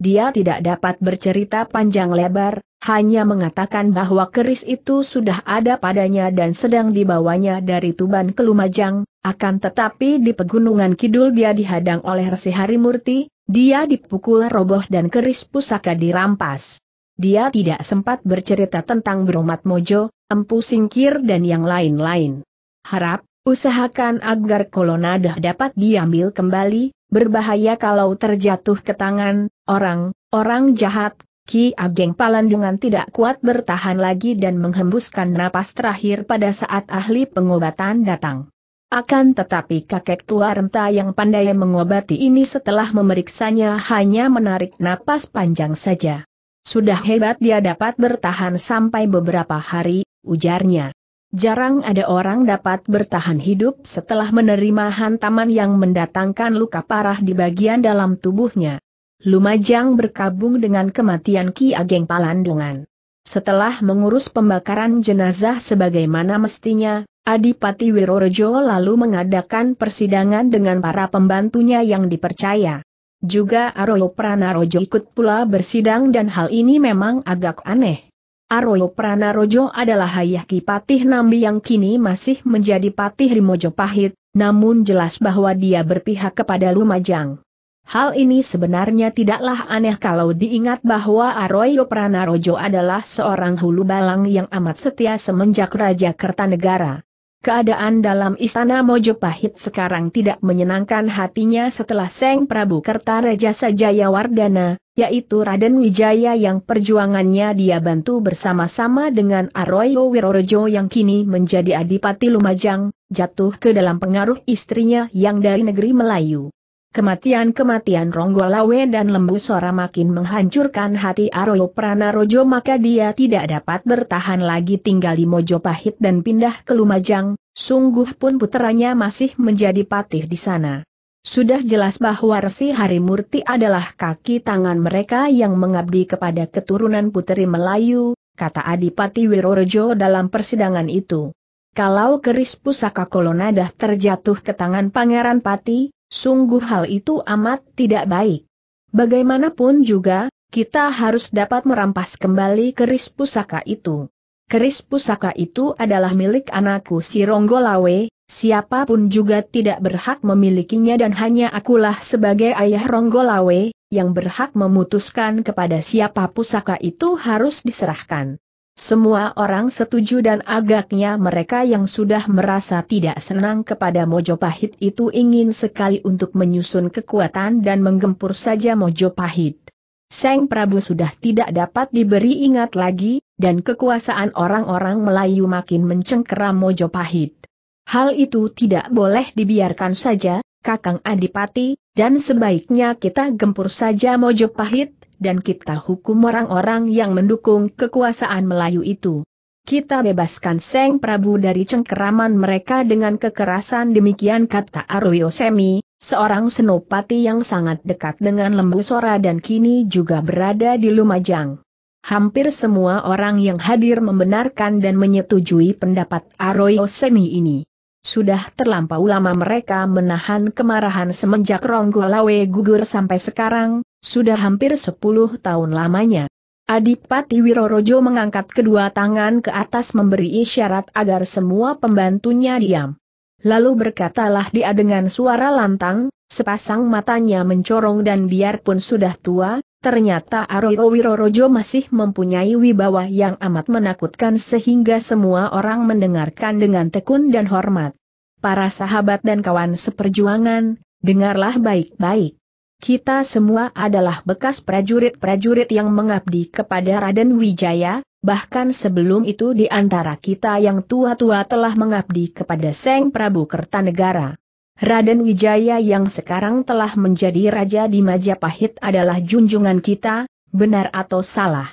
S1: Dia tidak dapat bercerita panjang lebar, hanya mengatakan bahwa keris itu sudah ada padanya dan sedang dibawanya dari Tuban ke Lumajang, akan tetapi di Pegunungan Kidul dia dihadang oleh Resi Harimurti, dia dipukul roboh dan keris pusaka dirampas. Dia tidak sempat bercerita tentang Bromat Mojo, Empu Singkir dan yang lain-lain. Harap, Usahakan agar kolonadah dapat diambil kembali, berbahaya kalau terjatuh ke tangan, orang, orang jahat, Ki Ageng Palandungan tidak kuat bertahan lagi dan menghembuskan napas terakhir pada saat ahli pengobatan datang. Akan tetapi kakek tua renta yang pandai mengobati ini setelah memeriksanya hanya menarik napas panjang saja. Sudah hebat dia dapat bertahan sampai beberapa hari, ujarnya. Jarang ada orang dapat bertahan hidup setelah menerima hantaman yang mendatangkan luka parah di bagian dalam tubuhnya. Lumajang berkabung dengan kematian Ki Ageng Palandungan. Setelah mengurus pembakaran jenazah sebagaimana mestinya, Adipati Wirorejo lalu mengadakan persidangan dengan para pembantunya yang dipercaya. Juga Aroyo Pranarojo ikut pula bersidang dan hal ini memang agak aneh. Aroyo Pranarojo adalah Hayaki Patih Nambi yang kini masih menjadi Patih di Mojopahit, namun jelas bahwa dia berpihak kepada Lumajang. Hal ini sebenarnya tidaklah aneh kalau diingat bahwa Aroyo Pranarojo adalah seorang hulu balang yang amat setia semenjak Raja Kertanegara. Keadaan dalam istana Mojopahit sekarang tidak menyenangkan hatinya setelah Seng Prabu Kertarejasa Jayawardana, yaitu Raden Wijaya yang perjuangannya dia bantu bersama-sama dengan Arroyo Wirorojo yang kini menjadi Adipati Lumajang, jatuh ke dalam pengaruh istrinya yang dari negeri Melayu. Kematian-kematian Ronggolawe dan Lembu Sora makin menghancurkan hati Aroyo Pranarojo maka dia tidak dapat bertahan lagi tinggal di Mojopahit dan pindah ke Lumajang, sungguh pun puteranya masih menjadi patih di sana. Sudah jelas bahwa Resi Harimurti adalah kaki tangan mereka yang mengabdi kepada keturunan putri Melayu, kata Adipati Wirorojo dalam persidangan itu. Kalau keris pusaka Kolonadah terjatuh ke tangan Pangeran Pati, Sungguh hal itu amat tidak baik. Bagaimanapun juga, kita harus dapat merampas kembali keris pusaka itu. Keris pusaka itu adalah milik anakku si Ronggolawe, siapapun juga tidak berhak memilikinya dan hanya akulah sebagai ayah Ronggolawe, yang berhak memutuskan kepada siapa pusaka itu harus diserahkan. Semua orang setuju dan agaknya mereka yang sudah merasa tidak senang kepada Mojopahit itu ingin sekali untuk menyusun kekuatan dan menggempur saja Mojopahit. Seng Prabu sudah tidak dapat diberi ingat lagi, dan kekuasaan orang-orang Melayu makin mencengkeram Mojopahit. Hal itu tidak boleh dibiarkan saja, Kakang Adipati, dan sebaiknya kita gempur saja Mojopahit, dan kita hukum orang-orang yang mendukung kekuasaan Melayu itu. Kita bebaskan Seng Prabu dari cengkeraman mereka dengan kekerasan demikian kata Aruyo Semi, seorang senopati yang sangat dekat dengan Lembu Sora dan kini juga berada di Lumajang. Hampir semua orang yang hadir membenarkan dan menyetujui pendapat Arroyo Semi ini. Sudah terlampau lama mereka menahan kemarahan semenjak Ronggolawe gugur sampai sekarang, sudah hampir sepuluh tahun lamanya. Adipati Wirorojo mengangkat kedua tangan ke atas memberi isyarat agar semua pembantunya diam. Lalu berkatalah dia dengan suara lantang, sepasang matanya mencorong dan biarpun sudah tua, ternyata Aroro Wirorojo masih mempunyai wibawa yang amat menakutkan sehingga semua orang mendengarkan dengan tekun dan hormat. Para sahabat dan kawan seperjuangan, dengarlah baik-baik. Kita semua adalah bekas prajurit-prajurit yang mengabdi kepada Raden Wijaya, bahkan sebelum itu di antara kita yang tua-tua telah mengabdi kepada Seng Prabu Kertanegara. Raden Wijaya yang sekarang telah menjadi raja di Majapahit adalah junjungan kita, benar atau salah.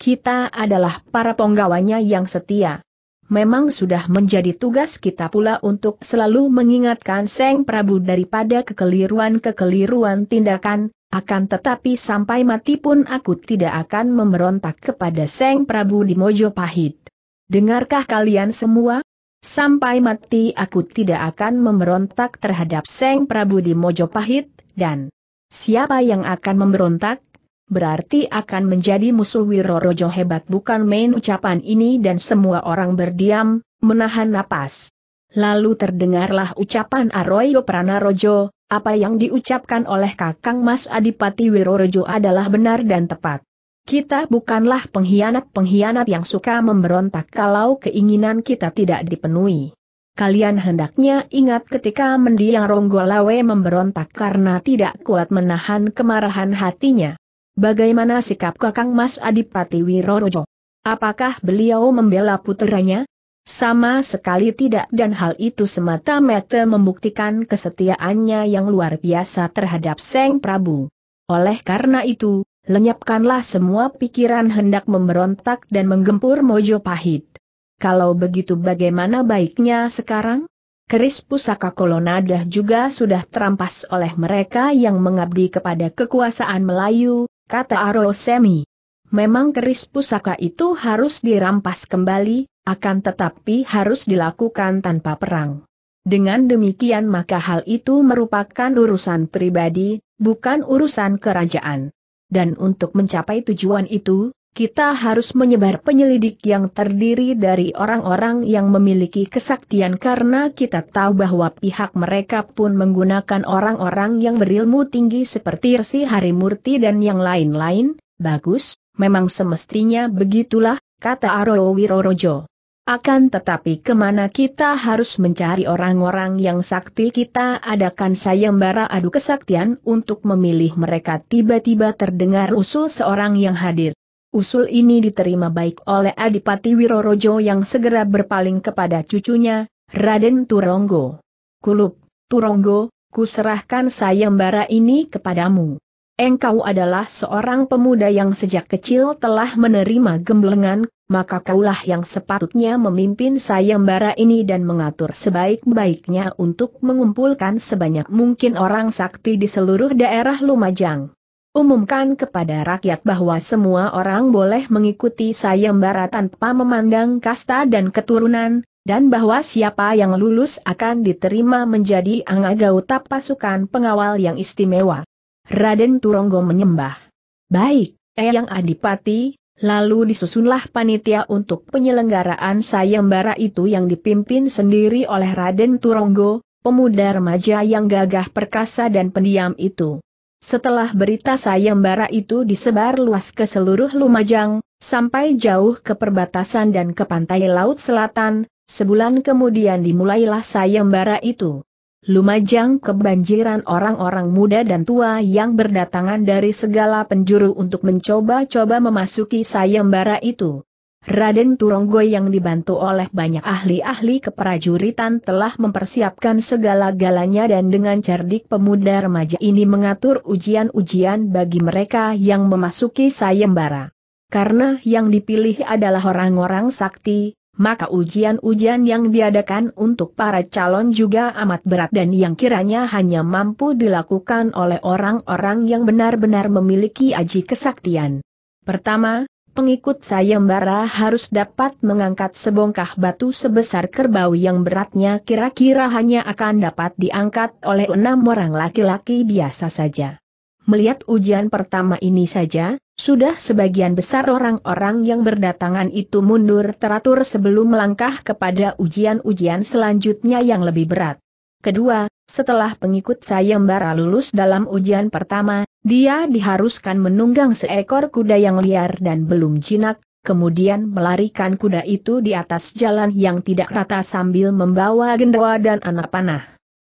S1: Kita adalah para penggawanya yang setia memang sudah menjadi tugas kita pula untuk selalu mengingatkan Seng Prabu daripada kekeliruan-kekeliruan tindakan, akan tetapi sampai mati pun aku tidak akan memberontak kepada Seng Prabu di Mojopahit. Dengarkah kalian semua? Sampai mati aku tidak akan memberontak terhadap Seng Prabu di Mojopahit, dan siapa yang akan memberontak? berarti akan menjadi musuh Wirorojo hebat bukan main ucapan ini dan semua orang berdiam, menahan napas. Lalu terdengarlah ucapan Arroyo Pranarojo, apa yang diucapkan oleh kakang Mas Adipati Wirorojo adalah benar dan tepat. Kita bukanlah pengkhianat-pengkhianat yang suka memberontak kalau keinginan kita tidak dipenuhi. Kalian hendaknya ingat ketika mendiang Ronggolawe memberontak karena tidak kuat menahan kemarahan hatinya. Bagaimana sikap Kakang Mas Adipati Wirorojo? Apakah beliau membela putranya? Sama sekali tidak dan hal itu semata-mata membuktikan kesetiaannya yang luar biasa terhadap Seng Prabu. Oleh karena itu, lenyapkanlah semua pikiran hendak memberontak dan menggempur Mojo Pahit. Kalau begitu bagaimana baiknya sekarang? Keris pusaka Kolonadah juga sudah terampas oleh mereka yang mengabdi kepada kekuasaan Melayu, kata Arosemi. Memang keris pusaka itu harus dirampas kembali, akan tetapi harus dilakukan tanpa perang. Dengan demikian maka hal itu merupakan urusan pribadi, bukan urusan kerajaan. Dan untuk mencapai tujuan itu, kita harus menyebar penyelidik yang terdiri dari orang-orang yang memiliki kesaktian karena kita tahu bahwa pihak mereka pun menggunakan orang-orang yang berilmu tinggi seperti Resi Harimurti dan yang lain-lain, bagus, memang semestinya begitulah, kata Aro Wirorojo. Akan tetapi kemana kita harus mencari orang-orang yang sakti kita adakan sayembara adu kesaktian untuk memilih mereka tiba-tiba terdengar usul seorang yang hadir. Usul ini diterima baik oleh Adipati Wirorojo yang segera berpaling kepada cucunya, Raden Turonggo. Kulup, Turonggo, kuserahkan sayembara ini kepadamu. Engkau adalah seorang pemuda yang sejak kecil telah menerima gemblengan, maka kaulah yang sepatutnya memimpin sayembara ini dan mengatur sebaik-baiknya untuk mengumpulkan sebanyak mungkin orang sakti di seluruh daerah Lumajang. Umumkan kepada rakyat bahwa semua orang boleh mengikuti sayembara tanpa memandang kasta dan keturunan, dan bahwa siapa yang lulus akan diterima menjadi anggota pasukan pengawal yang istimewa. Raden Turonggo menyembah. Baik, Eyang Adipati, lalu disusunlah panitia untuk penyelenggaraan sayembara itu yang dipimpin sendiri oleh Raden Turonggo, pemuda remaja yang gagah perkasa dan pendiam itu. Setelah berita sayembara itu disebar luas ke seluruh Lumajang, sampai jauh ke perbatasan dan ke pantai laut selatan, sebulan kemudian dimulailah sayembara itu. Lumajang kebanjiran orang-orang muda dan tua yang berdatangan dari segala penjuru untuk mencoba-coba memasuki sayembara itu. Raden Turonggo yang dibantu oleh banyak ahli-ahli keprajuritan telah mempersiapkan segala-galanya dan dengan cerdik pemuda remaja ini mengatur ujian-ujian bagi mereka yang memasuki sayembara. Karena yang dipilih adalah orang-orang sakti, maka ujian-ujian yang diadakan untuk para calon juga amat berat dan yang kiranya hanya mampu dilakukan oleh orang-orang yang benar-benar memiliki aji kesaktian. Pertama, pengikut sayembara harus dapat mengangkat sebongkah batu sebesar kerbau yang beratnya kira-kira hanya akan dapat diangkat oleh enam orang laki-laki biasa saja. Melihat ujian pertama ini saja, sudah sebagian besar orang-orang yang berdatangan itu mundur teratur sebelum melangkah kepada ujian-ujian selanjutnya yang lebih berat. Kedua, setelah pengikut sayembara lulus dalam ujian pertama, dia diharuskan menunggang seekor kuda yang liar dan belum jinak, kemudian melarikan kuda itu di atas jalan yang tidak rata sambil membawa gendawa dan anak panah.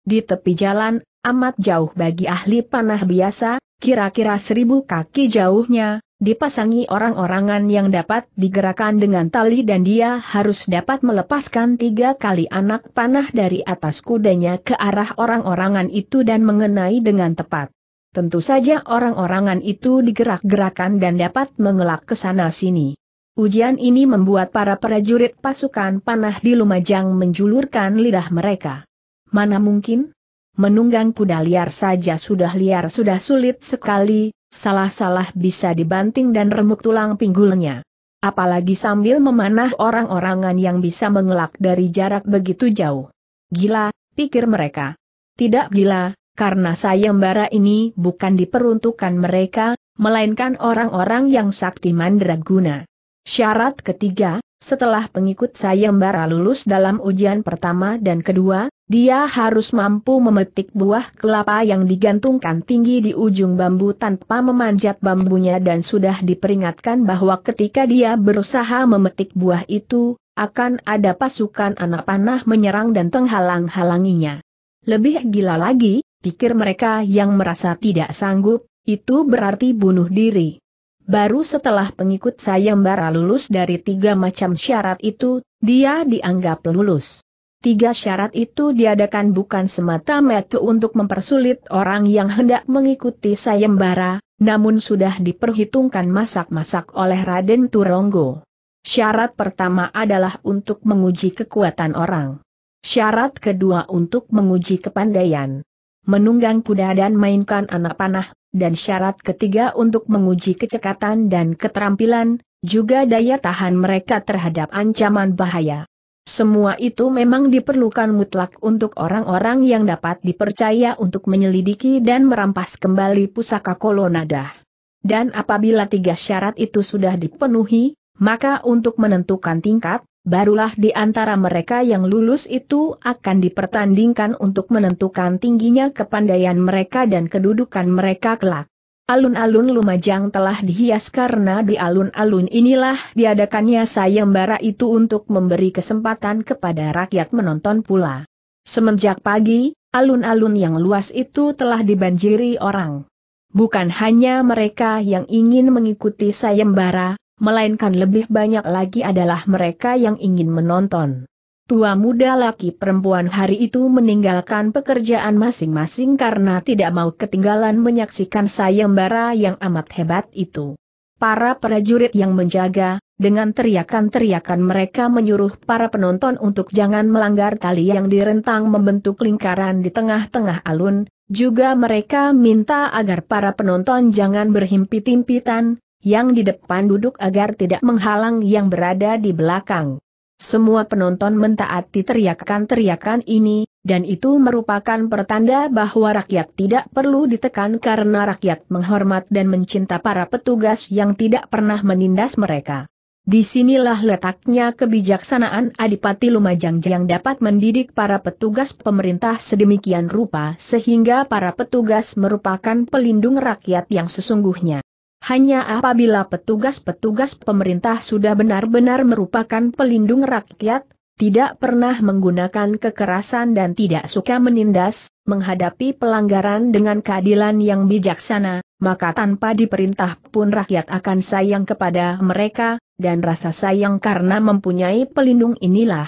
S1: Di tepi jalan, amat jauh bagi ahli panah biasa, kira-kira seribu kaki jauhnya, dipasangi orang-orangan yang dapat digerakkan dengan tali dan dia harus dapat melepaskan tiga kali anak panah dari atas kudanya ke arah orang-orangan itu dan mengenai dengan tepat. Tentu saja orang-orangan itu digerak-gerakan dan dapat mengelak ke sana-sini. Ujian ini membuat para prajurit pasukan panah di Lumajang menjulurkan lidah mereka. Mana mungkin? Menunggang kuda liar saja sudah liar sudah sulit sekali, salah-salah bisa dibanting dan remuk tulang pinggulnya. Apalagi sambil memanah orang-orangan yang bisa mengelak dari jarak begitu jauh. Gila, pikir mereka. Tidak gila, karena sayembara ini bukan diperuntukkan mereka, melainkan orang-orang yang sakti mandraguna. Syarat ketiga, setelah pengikut sayembara lulus dalam ujian pertama dan kedua, dia harus mampu memetik buah kelapa yang digantungkan tinggi di ujung bambu tanpa memanjat bambunya dan sudah diperingatkan bahwa ketika dia berusaha memetik buah itu, akan ada pasukan anak panah menyerang dan tenghalang-halanginya. Lebih gila lagi, pikir mereka yang merasa tidak sanggup, itu berarti bunuh diri. Baru setelah pengikut sayembara lulus dari tiga macam syarat itu, dia dianggap lulus. Tiga syarat itu diadakan bukan semata-mata untuk mempersulit orang yang hendak mengikuti sayembara, namun sudah diperhitungkan masak-masak oleh Raden Turonggo. Syarat pertama adalah untuk menguji kekuatan orang. Syarat kedua untuk menguji kepandaian. Menunggang kuda dan mainkan anak panah dan syarat ketiga untuk menguji kecekatan dan keterampilan, juga daya tahan mereka terhadap ancaman bahaya. Semua itu memang diperlukan mutlak untuk orang-orang yang dapat dipercaya untuk menyelidiki dan merampas kembali pusaka Kolonada. Dan apabila tiga syarat itu sudah dipenuhi, maka untuk menentukan tingkat, barulah di antara mereka yang lulus itu akan dipertandingkan untuk menentukan tingginya kepandaian mereka dan kedudukan mereka kelak. Alun-alun Lumajang telah dihias karena di alun-alun inilah diadakannya sayembara itu untuk memberi kesempatan kepada rakyat menonton pula. Semenjak pagi, alun-alun yang luas itu telah dibanjiri orang. Bukan hanya mereka yang ingin mengikuti sayembara, melainkan lebih banyak lagi adalah mereka yang ingin menonton. Tua muda laki perempuan hari itu meninggalkan pekerjaan masing-masing karena tidak mau ketinggalan menyaksikan sayembara yang amat hebat itu. Para prajurit yang menjaga, dengan teriakan-teriakan mereka menyuruh para penonton untuk jangan melanggar tali yang direntang membentuk lingkaran di tengah-tengah alun, juga mereka minta agar para penonton jangan berhimpit-himpitan, yang di depan duduk agar tidak menghalang yang berada di belakang. Semua penonton mentaati teriakan-teriakan ini, dan itu merupakan pertanda bahwa rakyat tidak perlu ditekan karena rakyat menghormat dan mencinta para petugas yang tidak pernah menindas mereka. Disinilah letaknya kebijaksanaan Adipati Lumajang yang dapat mendidik para petugas pemerintah sedemikian rupa sehingga para petugas merupakan pelindung rakyat yang sesungguhnya. Hanya apabila petugas-petugas pemerintah sudah benar-benar merupakan pelindung rakyat, tidak pernah menggunakan kekerasan dan tidak suka menindas, menghadapi pelanggaran dengan keadilan yang bijaksana, maka tanpa diperintah pun rakyat akan sayang kepada mereka, dan rasa sayang karena mempunyai pelindung inilah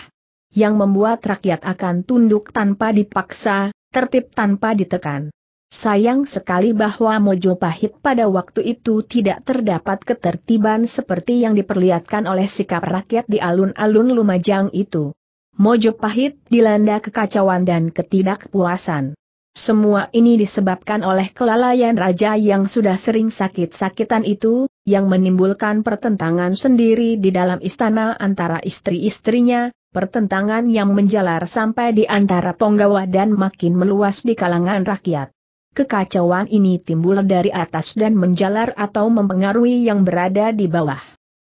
S1: yang membuat rakyat akan tunduk tanpa dipaksa, tertib tanpa ditekan. Sayang sekali bahwa Mojo Pahit pada waktu itu tidak terdapat ketertiban seperti yang diperlihatkan oleh sikap rakyat di alun-alun Lumajang itu. Mojo Pahit dilanda kekacauan dan ketidakpuasan. Semua ini disebabkan oleh kelalaian raja yang sudah sering sakit-sakitan itu, yang menimbulkan pertentangan sendiri di dalam istana antara istri-istrinya, pertentangan yang menjalar sampai di antara penggawa dan makin meluas di kalangan rakyat. Kekacauan ini timbul dari atas dan menjalar atau mempengaruhi yang berada di bawah.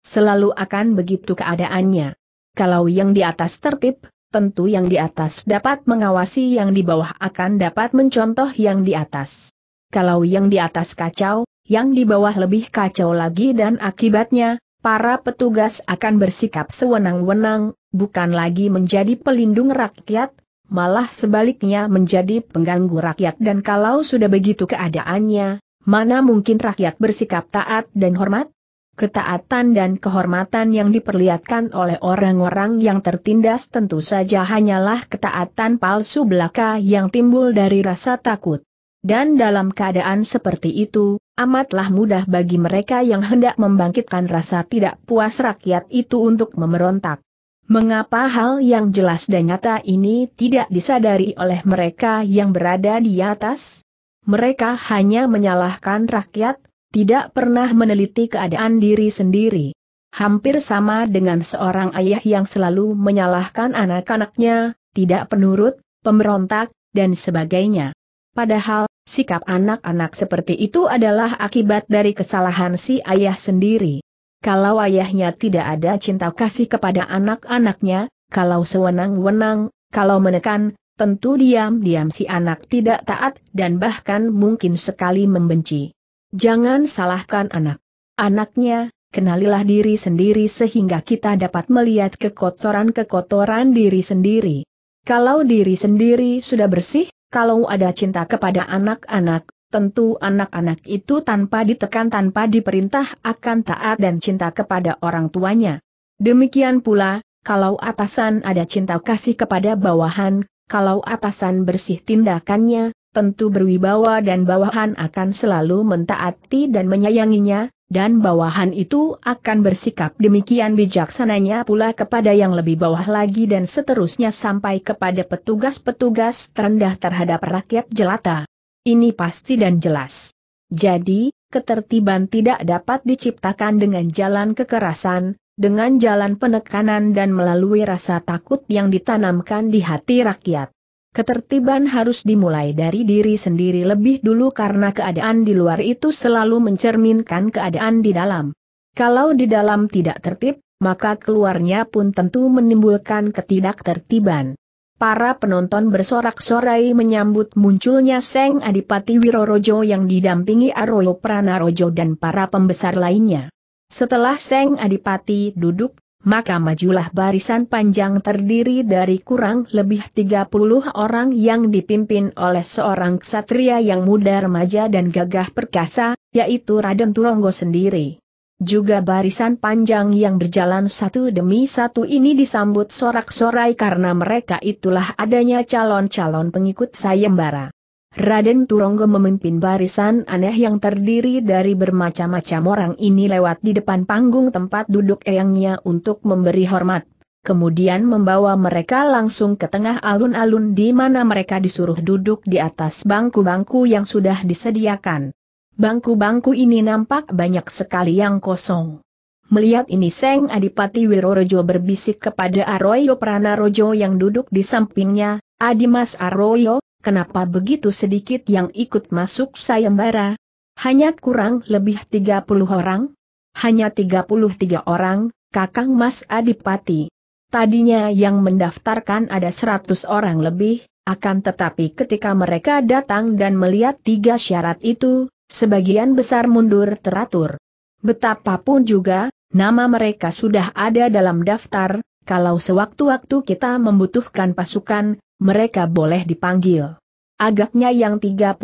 S1: Selalu akan begitu keadaannya. Kalau yang di atas tertib, tentu yang di atas dapat mengawasi yang di bawah akan dapat mencontoh yang di atas. Kalau yang di atas kacau, yang di bawah lebih kacau lagi dan akibatnya, para petugas akan bersikap sewenang-wenang, bukan lagi menjadi pelindung rakyat, malah sebaliknya menjadi pengganggu rakyat dan kalau sudah begitu keadaannya, mana mungkin rakyat bersikap taat dan hormat? Ketaatan dan kehormatan yang diperlihatkan oleh orang-orang yang tertindas tentu saja hanyalah ketaatan palsu belaka yang timbul dari rasa takut. Dan dalam keadaan seperti itu, amatlah mudah bagi mereka yang hendak membangkitkan rasa tidak puas rakyat itu untuk memberontak. Mengapa hal yang jelas dan nyata ini tidak disadari oleh mereka yang berada di atas? Mereka hanya menyalahkan rakyat, tidak pernah meneliti keadaan diri sendiri. Hampir sama dengan seorang ayah yang selalu menyalahkan anak-anaknya, tidak penurut, pemberontak, dan sebagainya. Padahal, sikap anak-anak seperti itu adalah akibat dari kesalahan si ayah sendiri kalau ayahnya tidak ada cinta kasih kepada anak-anaknya, kalau sewenang-wenang, kalau menekan, tentu diam-diam si anak tidak taat dan bahkan mungkin sekali membenci. Jangan salahkan anak. Anaknya, kenalilah diri sendiri sehingga kita dapat melihat kekotoran-kekotoran diri sendiri. Kalau diri sendiri sudah bersih, kalau ada cinta kepada anak-anak, tentu anak-anak itu tanpa ditekan tanpa diperintah akan taat dan cinta kepada orang tuanya. Demikian pula, kalau atasan ada cinta kasih kepada bawahan, kalau atasan bersih tindakannya, tentu berwibawa dan bawahan akan selalu mentaati dan menyayanginya, dan bawahan itu akan bersikap demikian bijaksananya pula kepada yang lebih bawah lagi dan seterusnya sampai kepada petugas-petugas terendah terhadap rakyat jelata. Ini pasti dan jelas. Jadi, ketertiban tidak dapat diciptakan dengan jalan kekerasan, dengan jalan penekanan dan melalui rasa takut yang ditanamkan di hati rakyat. Ketertiban harus dimulai dari diri sendiri lebih dulu karena keadaan di luar itu selalu mencerminkan keadaan di dalam. Kalau di dalam tidak tertib, maka keluarnya pun tentu menimbulkan ketidaktertiban. Para penonton bersorak-sorai menyambut munculnya Seng Adipati Wirorojo yang didampingi Aroyo Pranarojo dan para pembesar lainnya. Setelah Seng Adipati duduk, maka majulah barisan panjang terdiri dari kurang lebih 30 orang yang dipimpin oleh seorang ksatria yang muda remaja dan gagah perkasa, yaitu Raden Turonggo sendiri. Juga barisan panjang yang berjalan satu demi satu ini disambut sorak-sorai karena mereka itulah adanya calon-calon pengikut sayembara. Raden Turonggo memimpin barisan aneh yang terdiri dari bermacam-macam orang ini lewat di depan panggung tempat duduk eyangnya untuk memberi hormat. Kemudian membawa mereka langsung ke tengah alun-alun di mana mereka disuruh duduk di atas bangku-bangku yang sudah disediakan. Bangku-bangku ini nampak banyak sekali yang kosong. Melihat ini Seng Adipati Wirorojo berbisik kepada Arroyo Pranarojo yang duduk di sampingnya, Adimas Arroyo, kenapa begitu sedikit yang ikut masuk sayembara? Hanya kurang lebih 30 orang? Hanya 33 orang, Kakang Mas Adipati. Tadinya yang mendaftarkan ada 100 orang lebih, akan tetapi ketika mereka datang dan melihat tiga syarat itu, Sebagian besar mundur teratur. Betapapun juga, nama mereka sudah ada dalam daftar, kalau sewaktu-waktu kita membutuhkan pasukan, mereka boleh dipanggil. Agaknya yang 33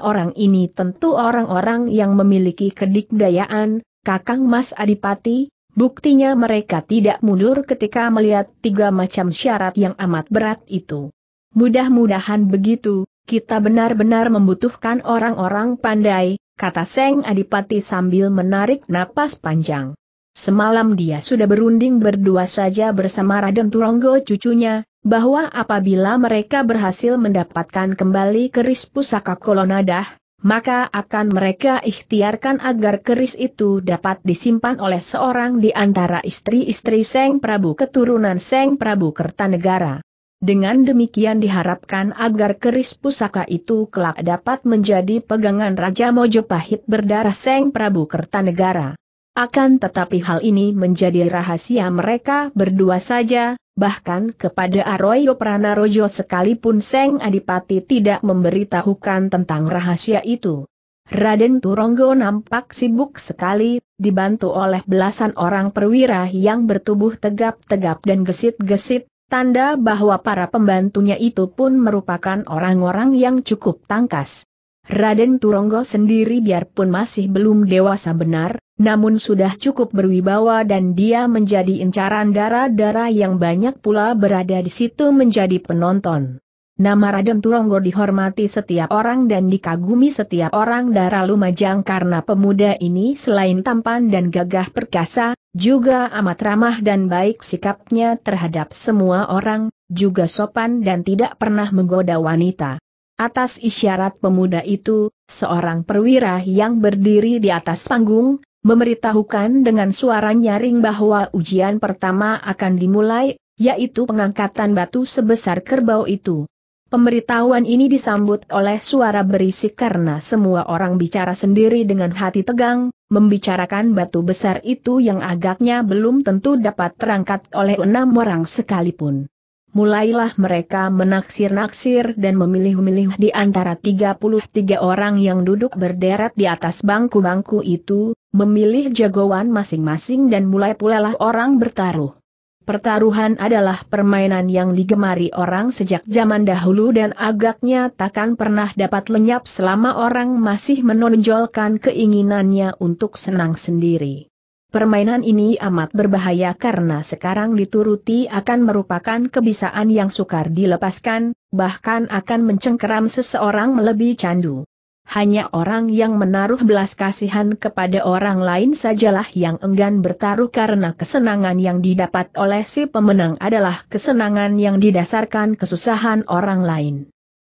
S1: orang ini tentu orang-orang yang memiliki kedikdayaan, Kakang Mas Adipati, buktinya mereka tidak mundur ketika melihat tiga macam syarat yang amat berat itu. Mudah-mudahan begitu, kita benar-benar membutuhkan orang-orang pandai, kata Seng Adipati sambil menarik napas panjang. Semalam dia sudah berunding berdua saja bersama Raden Turonggo cucunya, bahwa apabila mereka berhasil mendapatkan kembali keris pusaka kolonadah, maka akan mereka ikhtiarkan agar keris itu dapat disimpan oleh seorang di antara istri-istri Seng Prabu keturunan Seng Prabu Kertanegara. Dengan demikian diharapkan agar keris pusaka itu kelak dapat menjadi pegangan Raja Mojopahit berdarah Seng Prabu Kertanegara. Akan tetapi hal ini menjadi rahasia mereka berdua saja, bahkan kepada Arroyo Pranarojo sekalipun Seng Adipati tidak memberitahukan tentang rahasia itu. Raden Turonggo nampak sibuk sekali, dibantu oleh belasan orang perwira yang bertubuh tegap-tegap dan gesit-gesit, Tanda bahwa para pembantunya itu pun merupakan orang-orang yang cukup tangkas. Raden Turonggo sendiri biarpun masih belum dewasa benar, namun sudah cukup berwibawa dan dia menjadi incaran darah-darah yang banyak pula berada di situ menjadi penonton. Nama Raden Tuonggo dihormati setiap orang dan dikagumi setiap orang darah Lumajang karena pemuda ini selain tampan dan gagah perkasa, juga amat ramah dan baik sikapnya terhadap semua orang, juga sopan dan tidak pernah menggoda wanita. Atas isyarat pemuda itu, seorang perwira yang berdiri di atas panggung, memberitahukan dengan suara nyaring bahwa ujian pertama akan dimulai, yaitu pengangkatan batu sebesar kerbau itu. Pemberitahuan ini disambut oleh suara berisik karena semua orang bicara sendiri dengan hati tegang, membicarakan batu besar itu yang agaknya belum tentu dapat terangkat oleh enam orang sekalipun. Mulailah mereka menaksir-naksir dan memilih-milih di antara 33 orang yang duduk berderet di atas bangku-bangku itu, memilih jagoan masing-masing dan mulai pulalah orang bertaruh. Pertaruhan adalah permainan yang digemari orang sejak zaman dahulu dan agaknya takkan pernah dapat lenyap selama orang masih menonjolkan keinginannya untuk senang sendiri. Permainan ini amat berbahaya karena sekarang dituruti akan merupakan kebisaan yang sukar dilepaskan, bahkan akan mencengkeram seseorang melebihi candu hanya orang yang menaruh belas kasihan kepada orang lain sajalah yang enggan bertaruh karena kesenangan yang didapat oleh si pemenang adalah kesenangan yang didasarkan kesusahan orang lain.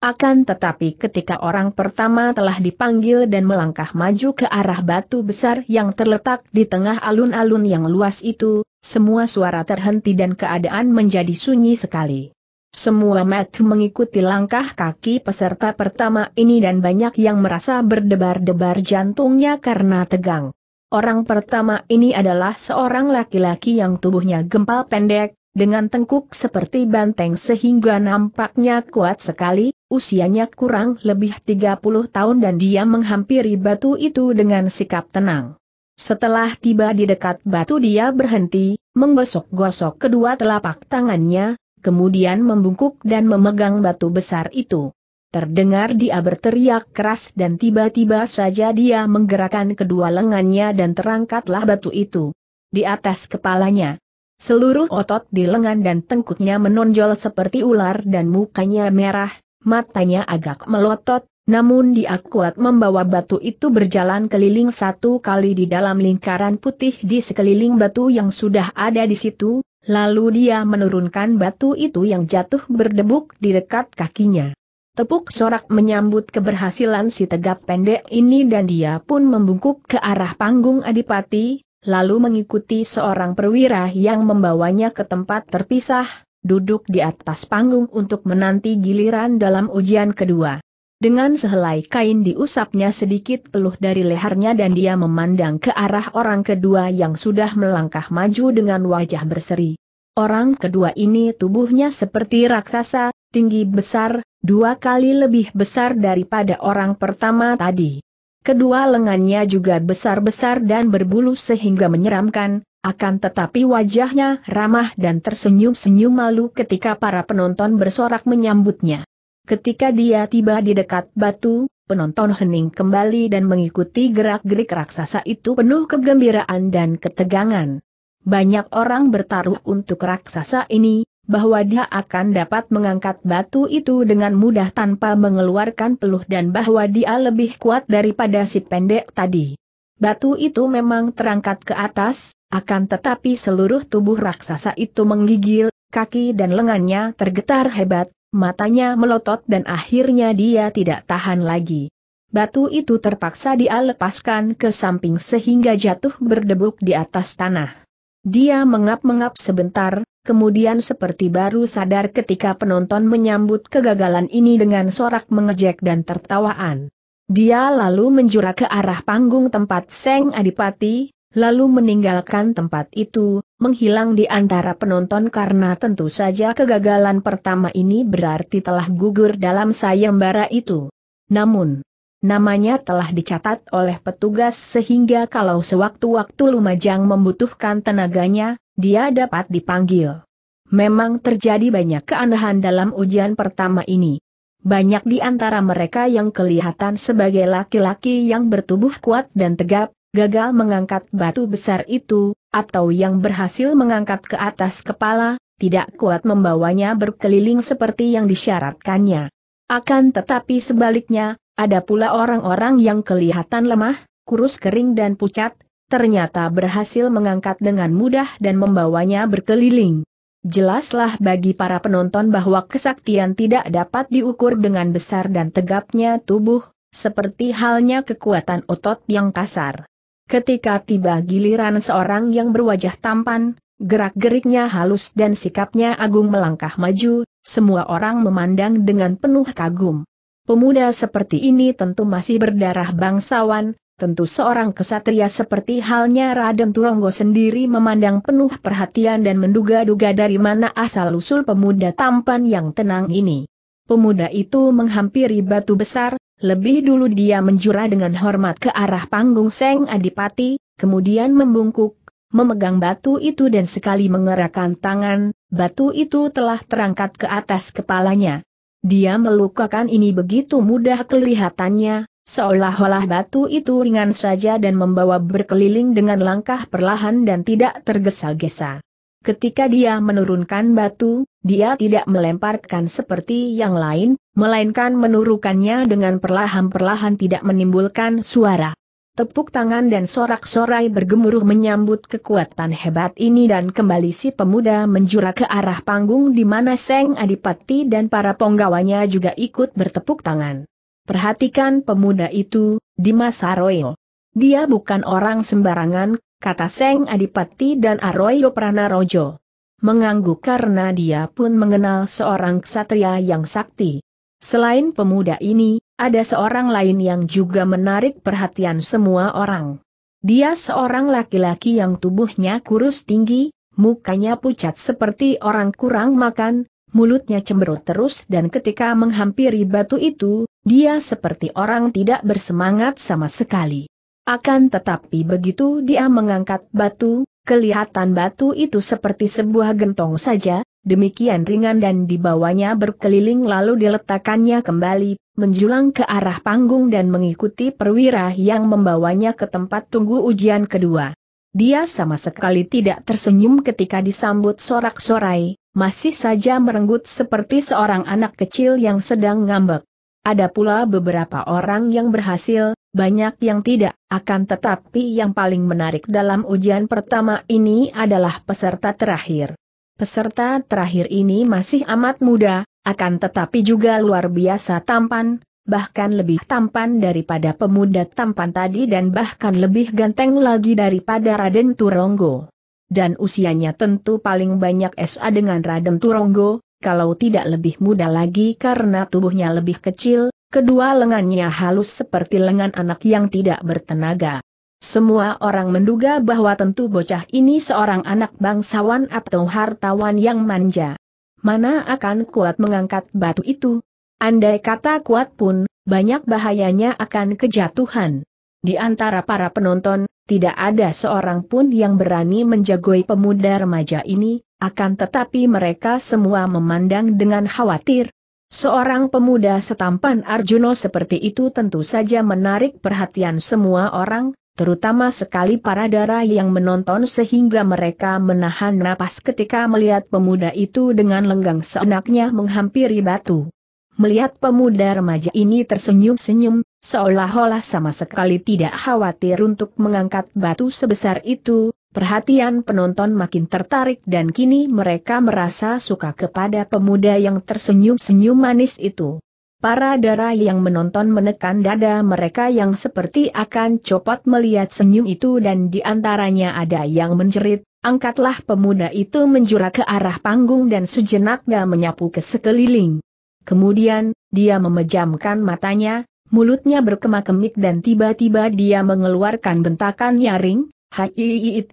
S1: Akan tetapi ketika orang pertama telah dipanggil dan melangkah maju ke arah batu besar yang terletak di tengah alun-alun yang luas itu, semua suara terhenti dan keadaan menjadi sunyi sekali. Semua mata mengikuti langkah kaki peserta pertama ini dan banyak yang merasa berdebar-debar jantungnya karena tegang. Orang pertama ini adalah seorang laki-laki yang tubuhnya gempal pendek, dengan tengkuk seperti banteng sehingga nampaknya kuat sekali, usianya kurang lebih 30 tahun dan dia menghampiri batu itu dengan sikap tenang. Setelah tiba di dekat batu dia berhenti, menggosok-gosok kedua telapak tangannya, kemudian membungkuk dan memegang batu besar itu. Terdengar dia berteriak keras dan tiba-tiba saja dia menggerakkan kedua lengannya dan terangkatlah batu itu. Di atas kepalanya. Seluruh otot di lengan dan tengkuknya menonjol seperti ular dan mukanya merah, matanya agak melotot, namun dia kuat membawa batu itu berjalan keliling satu kali di dalam lingkaran putih di sekeliling batu yang sudah ada di situ, Lalu dia menurunkan batu itu yang jatuh berdebuk di dekat kakinya. Tepuk sorak menyambut keberhasilan si tegap pendek ini dan dia pun membungkuk ke arah panggung adipati, lalu mengikuti seorang perwira yang membawanya ke tempat terpisah, duduk di atas panggung untuk menanti giliran dalam ujian kedua. Dengan sehelai kain diusapnya sedikit peluh dari lehernya dan dia memandang ke arah orang kedua yang sudah melangkah maju dengan wajah berseri. Orang kedua ini tubuhnya seperti raksasa, tinggi besar, dua kali lebih besar daripada orang pertama tadi. Kedua lengannya juga besar-besar dan berbulu sehingga menyeramkan, akan tetapi wajahnya ramah dan tersenyum-senyum malu ketika para penonton bersorak menyambutnya. Ketika dia tiba di dekat batu, penonton hening kembali dan mengikuti gerak-gerik raksasa itu penuh kegembiraan dan ketegangan. Banyak orang bertaruh untuk raksasa ini, bahwa dia akan dapat mengangkat batu itu dengan mudah tanpa mengeluarkan peluh dan bahwa dia lebih kuat daripada si pendek tadi. Batu itu memang terangkat ke atas, akan tetapi seluruh tubuh raksasa itu menggigil, kaki dan lengannya tergetar hebat, matanya melotot dan akhirnya dia tidak tahan lagi. Batu itu terpaksa dia lepaskan ke samping sehingga jatuh berdebuk di atas tanah. Dia mengap-mengap sebentar, kemudian seperti baru sadar ketika penonton menyambut kegagalan ini dengan sorak mengejek dan tertawaan. Dia lalu menjura ke arah panggung tempat Seng Adipati, lalu meninggalkan tempat itu, menghilang di antara penonton karena tentu saja kegagalan pertama ini berarti telah gugur dalam sayembara itu. Namun, namanya telah dicatat oleh petugas sehingga kalau sewaktu-waktu Lumajang membutuhkan tenaganya, dia dapat dipanggil. Memang terjadi banyak keanehan dalam ujian pertama ini. Banyak di antara mereka yang kelihatan sebagai laki-laki yang bertubuh kuat dan tegap, gagal mengangkat batu besar itu, atau yang berhasil mengangkat ke atas kepala, tidak kuat membawanya berkeliling seperti yang disyaratkannya. Akan tetapi sebaliknya, ada pula orang-orang yang kelihatan lemah, kurus kering dan pucat, ternyata berhasil mengangkat dengan mudah dan membawanya berkeliling. Jelaslah bagi para penonton bahwa kesaktian tidak dapat diukur dengan besar dan tegapnya tubuh, seperti halnya kekuatan otot yang kasar. Ketika tiba giliran seorang yang berwajah tampan, gerak-geriknya halus dan sikapnya agung melangkah maju, semua orang memandang dengan penuh kagum. Pemuda seperti ini tentu masih berdarah bangsawan, tentu seorang kesatria seperti halnya Raden Turonggo sendiri memandang penuh perhatian dan menduga-duga dari mana asal-usul pemuda tampan yang tenang ini. Pemuda itu menghampiri batu besar, lebih dulu dia menjura dengan hormat ke arah panggung Seng Adipati, kemudian membungkuk, memegang batu itu dan sekali mengerahkan tangan, batu itu telah terangkat ke atas kepalanya. Dia melukakan ini begitu mudah kelihatannya, seolah-olah batu itu ringan saja dan membawa berkeliling dengan langkah perlahan dan tidak tergesa-gesa. Ketika dia menurunkan batu, dia tidak melemparkan seperti yang lain, melainkan menurunkannya dengan perlahan-perlahan tidak menimbulkan suara. Tepuk tangan dan sorak-sorai bergemuruh menyambut kekuatan hebat ini dan kembali si pemuda menjura ke arah panggung di mana Seng Adipati dan para penggawanya juga ikut bertepuk tangan. Perhatikan pemuda itu, Dimas Aroyo. Dia bukan orang sembarangan, kata Seng Adipati dan Aroyo Pranarojo. Mengangguk karena dia pun mengenal seorang ksatria yang sakti. Selain pemuda ini, ada seorang lain yang juga menarik perhatian semua orang. Dia seorang laki-laki yang tubuhnya kurus tinggi, mukanya pucat seperti orang kurang makan, mulutnya cemberut terus dan ketika menghampiri batu itu, dia seperti orang tidak bersemangat sama sekali. Akan tetapi begitu dia mengangkat batu, kelihatan batu itu seperti sebuah gentong saja, demikian ringan dan dibawanya berkeliling lalu diletakkannya kembali, menjulang ke arah panggung dan mengikuti perwira yang membawanya ke tempat tunggu ujian kedua. Dia sama sekali tidak tersenyum ketika disambut sorak-sorai, masih saja merenggut seperti seorang anak kecil yang sedang ngambek. Ada pula beberapa orang yang berhasil, banyak yang tidak, akan tetapi yang paling menarik dalam ujian pertama ini adalah peserta terakhir. Peserta terakhir ini masih amat muda, akan tetapi juga luar biasa tampan, bahkan lebih tampan daripada pemuda tampan tadi dan bahkan lebih ganteng lagi daripada Raden Turonggo. Dan usianya tentu paling banyak SA dengan Raden Turonggo, kalau tidak lebih muda lagi karena tubuhnya lebih kecil, Kedua lengannya halus seperti lengan anak yang tidak bertenaga. Semua orang menduga bahwa tentu bocah ini seorang anak bangsawan atau hartawan yang manja. Mana akan kuat mengangkat batu itu? Andai kata kuat pun, banyak bahayanya akan kejatuhan. Di antara para penonton, tidak ada seorang pun yang berani menjagoi pemuda remaja ini, akan tetapi mereka semua memandang dengan khawatir, Seorang pemuda setampan Arjuna seperti itu tentu saja menarik perhatian semua orang, terutama sekali para darah yang menonton sehingga mereka menahan napas ketika melihat pemuda itu dengan lenggang seenaknya menghampiri batu. Melihat pemuda remaja ini tersenyum-senyum, seolah-olah sama sekali tidak khawatir untuk mengangkat batu sebesar itu, Perhatian penonton makin tertarik dan kini mereka merasa suka kepada pemuda yang tersenyum-senyum manis itu. Para darah yang menonton menekan dada mereka yang seperti akan copot melihat senyum itu dan di antaranya ada yang menjerit, angkatlah pemuda itu menjura ke arah panggung dan sejenak dia menyapu ke sekeliling. Kemudian, dia memejamkan matanya, mulutnya berkemak kemik dan tiba-tiba dia mengeluarkan bentakan nyaring, Hai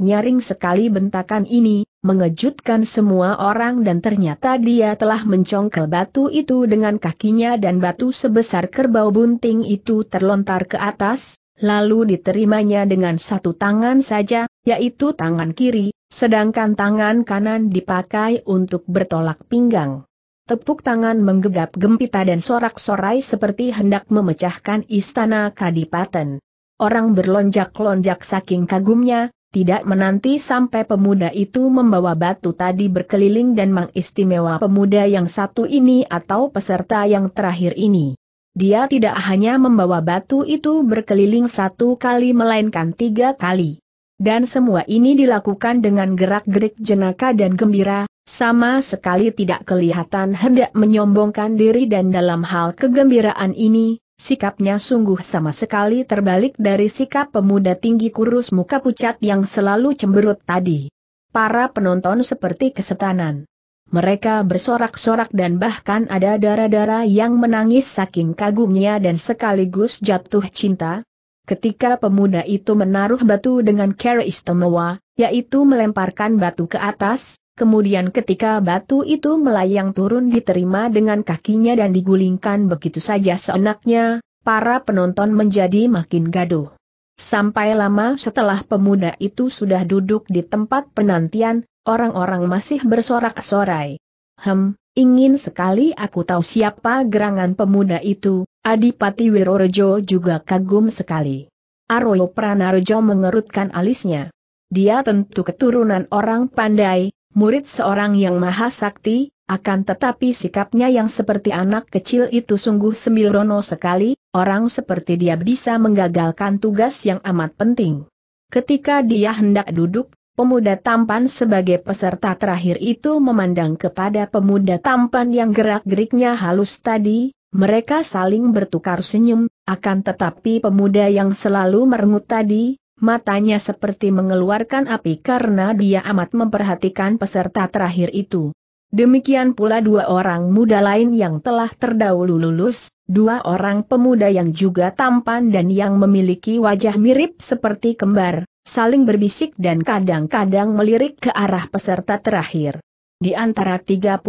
S1: nyaring sekali bentakan ini, mengejutkan semua orang dan ternyata dia telah mencongkel batu itu dengan kakinya dan batu sebesar kerbau bunting itu terlontar ke atas, lalu diterimanya dengan satu tangan saja, yaitu tangan kiri, sedangkan tangan kanan dipakai untuk bertolak pinggang. Tepuk tangan menggegap gempita dan sorak-sorai seperti hendak memecahkan istana kadipaten. Orang berlonjak-lonjak saking kagumnya, tidak menanti sampai pemuda itu membawa batu tadi berkeliling dan mengistimewa pemuda yang satu ini atau peserta yang terakhir ini. Dia tidak hanya membawa batu itu berkeliling satu kali melainkan tiga kali. Dan semua ini dilakukan dengan gerak-gerik jenaka dan gembira, sama sekali tidak kelihatan hendak menyombongkan diri dan dalam hal kegembiraan ini, Sikapnya sungguh sama sekali terbalik dari sikap pemuda tinggi kurus muka pucat yang selalu cemberut tadi. Para penonton seperti kesetanan. Mereka bersorak-sorak dan bahkan ada darah-darah yang menangis saking kagumnya dan sekaligus jatuh cinta. Ketika pemuda itu menaruh batu dengan cara istimewa, yaitu melemparkan batu ke atas, Kemudian ketika batu itu melayang turun diterima dengan kakinya dan digulingkan begitu saja seenaknya, para penonton menjadi makin gaduh. Sampai lama setelah pemuda itu sudah duduk di tempat penantian, orang-orang masih bersorak-sorai. Hem, ingin sekali aku tahu siapa gerangan pemuda itu, Adipati Wirorejo juga kagum sekali. Arroyo Pranarjo mengerutkan alisnya. Dia tentu keturunan orang pandai, murid seorang yang maha sakti, akan tetapi sikapnya yang seperti anak kecil itu sungguh sembilrono sekali, orang seperti dia bisa menggagalkan tugas yang amat penting. Ketika dia hendak duduk, pemuda tampan sebagai peserta terakhir itu memandang kepada pemuda tampan yang gerak-geriknya halus tadi, mereka saling bertukar senyum, akan tetapi pemuda yang selalu merengut tadi, matanya seperti mengeluarkan api karena dia amat memperhatikan peserta terakhir itu. Demikian pula dua orang muda lain yang telah terdahulu lulus, dua orang pemuda yang juga tampan dan yang memiliki wajah mirip seperti kembar, saling berbisik dan kadang-kadang melirik ke arah peserta terakhir. Di antara 33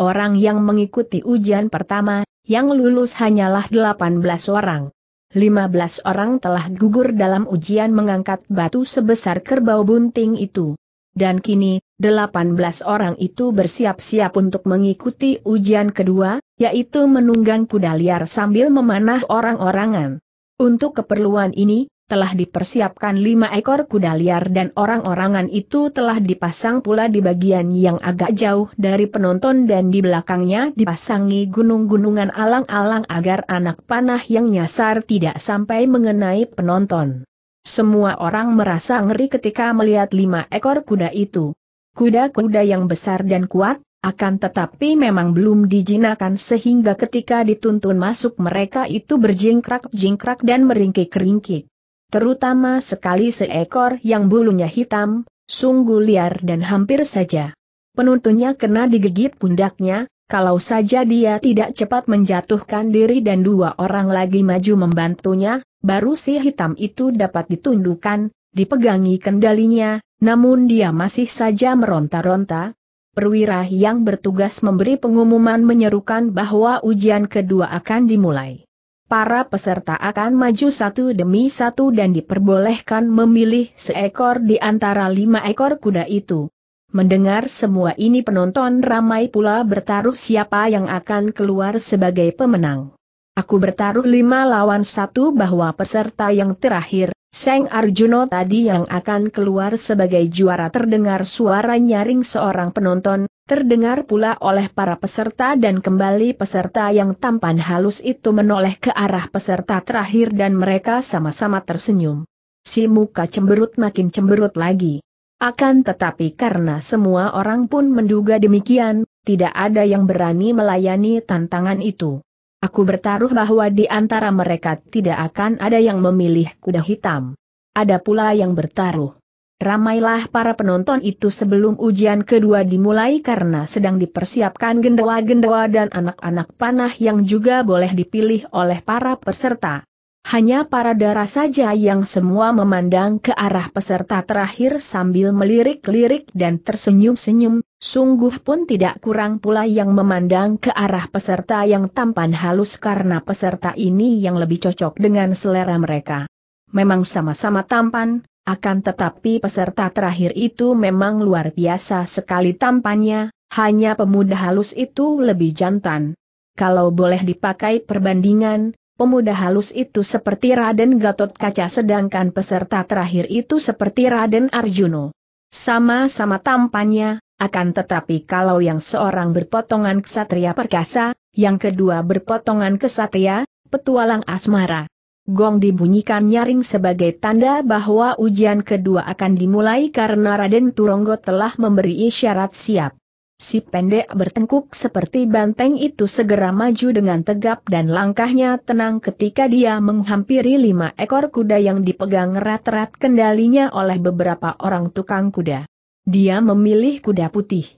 S1: orang yang mengikuti ujian pertama, yang lulus hanyalah 18 orang. 15 orang telah gugur dalam ujian mengangkat batu sebesar kerbau bunting itu. Dan kini, 18 orang itu bersiap-siap untuk mengikuti ujian kedua, yaitu menunggang kuda liar sambil memanah orang-orangan. Untuk keperluan ini, telah dipersiapkan lima ekor kuda liar dan orang-orangan itu telah dipasang pula di bagian yang agak jauh dari penonton dan di belakangnya dipasangi gunung-gunungan alang-alang agar anak panah yang nyasar tidak sampai mengenai penonton. Semua orang merasa ngeri ketika melihat lima ekor kuda itu. Kuda-kuda yang besar dan kuat, akan tetapi memang belum dijinakan sehingga ketika dituntun masuk mereka itu berjingkrak-jingkrak dan meringkik-ringkik terutama sekali seekor yang bulunya hitam, sungguh liar dan hampir saja. Penuntunnya kena digigit pundaknya, kalau saja dia tidak cepat menjatuhkan diri dan dua orang lagi maju membantunya, baru si hitam itu dapat ditundukkan, dipegangi kendalinya, namun dia masih saja meronta-ronta, perwira yang bertugas memberi pengumuman menyerukan bahwa ujian kedua akan dimulai para peserta akan maju satu demi satu dan diperbolehkan memilih seekor di antara lima ekor kuda itu. Mendengar semua ini penonton ramai pula bertaruh siapa yang akan keluar sebagai pemenang. Aku bertaruh lima lawan satu bahwa peserta yang terakhir, Seng Arjuno tadi yang akan keluar sebagai juara terdengar suara nyaring seorang penonton, Terdengar pula oleh para peserta dan kembali peserta yang tampan halus itu menoleh ke arah peserta terakhir dan mereka sama-sama tersenyum. Si muka cemberut makin cemberut lagi. Akan tetapi karena semua orang pun menduga demikian, tidak ada yang berani melayani tantangan itu. Aku bertaruh bahwa di antara mereka tidak akan ada yang memilih kuda hitam. Ada pula yang bertaruh Ramailah para penonton itu sebelum ujian kedua dimulai karena sedang dipersiapkan gendewa-gendewa dan anak-anak panah yang juga boleh dipilih oleh para peserta. Hanya para darah saja yang semua memandang ke arah peserta terakhir sambil melirik-lirik dan tersenyum-senyum, sungguh pun tidak kurang pula yang memandang ke arah peserta yang tampan halus karena peserta ini yang lebih cocok dengan selera mereka. Memang sama-sama tampan, akan tetapi peserta terakhir itu memang luar biasa sekali tampannya, hanya pemuda halus itu lebih jantan. Kalau boleh dipakai perbandingan, pemuda halus itu seperti Raden Gatot Kaca sedangkan peserta terakhir itu seperti Raden Arjuno. Sama-sama tampannya, akan tetapi kalau yang seorang berpotongan ksatria perkasa, yang kedua berpotongan kesatria, petualang asmara. Gong dibunyikan nyaring sebagai tanda bahwa ujian kedua akan dimulai karena Raden Turonggo telah memberi isyarat siap. Si pendek bertengkuk seperti banteng itu segera maju dengan tegap dan langkahnya tenang ketika dia menghampiri lima ekor kuda yang dipegang erat-erat kendalinya oleh beberapa orang tukang kuda. Dia memilih kuda putih.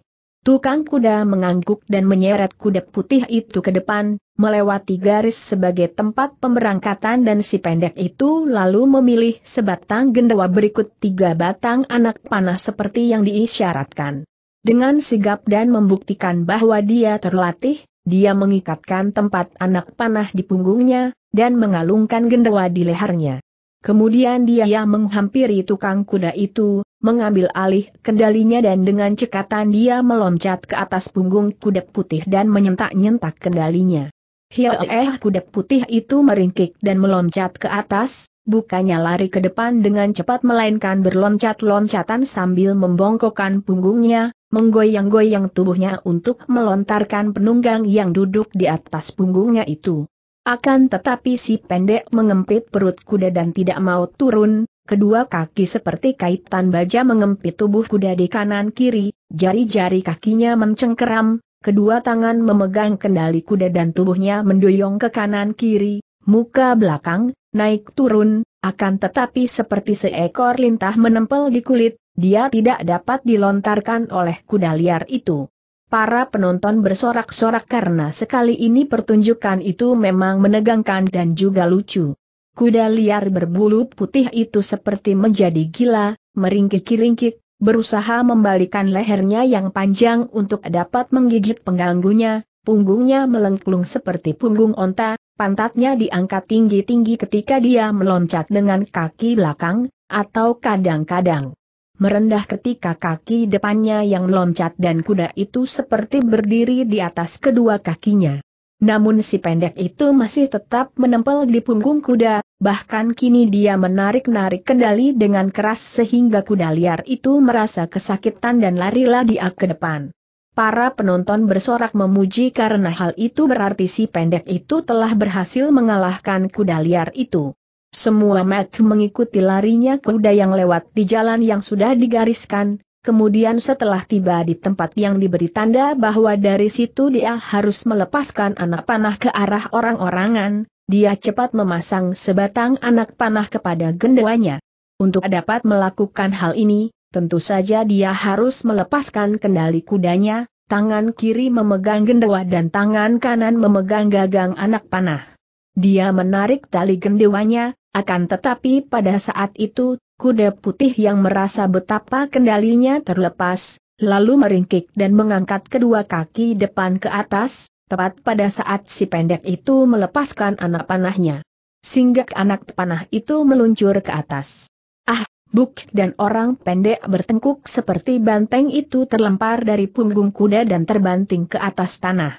S1: Tukang kuda mengangguk dan menyeret kuda putih itu ke depan, melewati garis sebagai tempat pemberangkatan dan si pendek itu lalu memilih sebatang gendawa berikut tiga batang anak panah seperti yang diisyaratkan. Dengan sigap dan membuktikan bahwa dia terlatih, dia mengikatkan tempat anak panah di punggungnya, dan mengalungkan gendawa di lehernya. Kemudian dia menghampiri tukang kuda itu, mengambil alih kendalinya dan dengan cekatan dia meloncat ke atas punggung kuda putih dan menyentak-nyentak kendalinya eh kuda putih itu meringkik dan meloncat ke atas, bukannya lari ke depan dengan cepat melainkan berloncat-loncatan sambil membongkokkan punggungnya, menggoyang-goyang tubuhnya untuk melontarkan penunggang yang duduk di atas punggungnya itu. Akan tetapi si pendek mengempit perut kuda dan tidak mau turun, kedua kaki seperti kaitan baja mengempit tubuh kuda di kanan kiri, jari-jari kakinya mencengkeram, kedua tangan memegang kendali kuda dan tubuhnya mendoyong ke kanan kiri, muka belakang, naik turun, akan tetapi seperti seekor lintah menempel di kulit, dia tidak dapat dilontarkan oleh kuda liar itu. Para penonton bersorak-sorak karena sekali ini pertunjukan itu memang menegangkan dan juga lucu. Kuda liar berbulu putih itu seperti menjadi gila, meringkik-ringkik, berusaha membalikan lehernya yang panjang untuk dapat menggigit pengganggunya, punggungnya melengklung seperti punggung onta, pantatnya diangkat tinggi-tinggi ketika dia meloncat dengan kaki belakang, atau kadang-kadang merendah ketika kaki depannya yang meloncat dan kuda itu seperti berdiri di atas kedua kakinya. Namun si pendek itu masih tetap menempel di punggung kuda, bahkan kini dia menarik-narik kendali dengan keras sehingga kuda liar itu merasa kesakitan dan larilah dia ke depan. Para penonton bersorak memuji karena hal itu berarti si pendek itu telah berhasil mengalahkan kuda liar itu. Semua match mengikuti larinya kuda yang lewat di jalan yang sudah digariskan, Kemudian setelah tiba di tempat yang diberi tanda bahwa dari situ dia harus melepaskan anak panah ke arah orang-orangan, dia cepat memasang sebatang anak panah kepada gendawanya. Untuk dapat melakukan hal ini, tentu saja dia harus melepaskan kendali kudanya, tangan kiri memegang gendawa dan tangan kanan memegang gagang anak panah. Dia menarik tali gendewanya, akan tetapi pada saat itu kuda putih yang merasa betapa kendalinya terlepas, lalu meringkik dan mengangkat kedua kaki depan ke atas, tepat pada saat si pendek itu melepaskan anak panahnya. Singgah anak panah itu meluncur ke atas. Ah, Buk dan orang pendek bertengkuk seperti banteng itu terlempar dari punggung kuda dan terbanting ke atas tanah.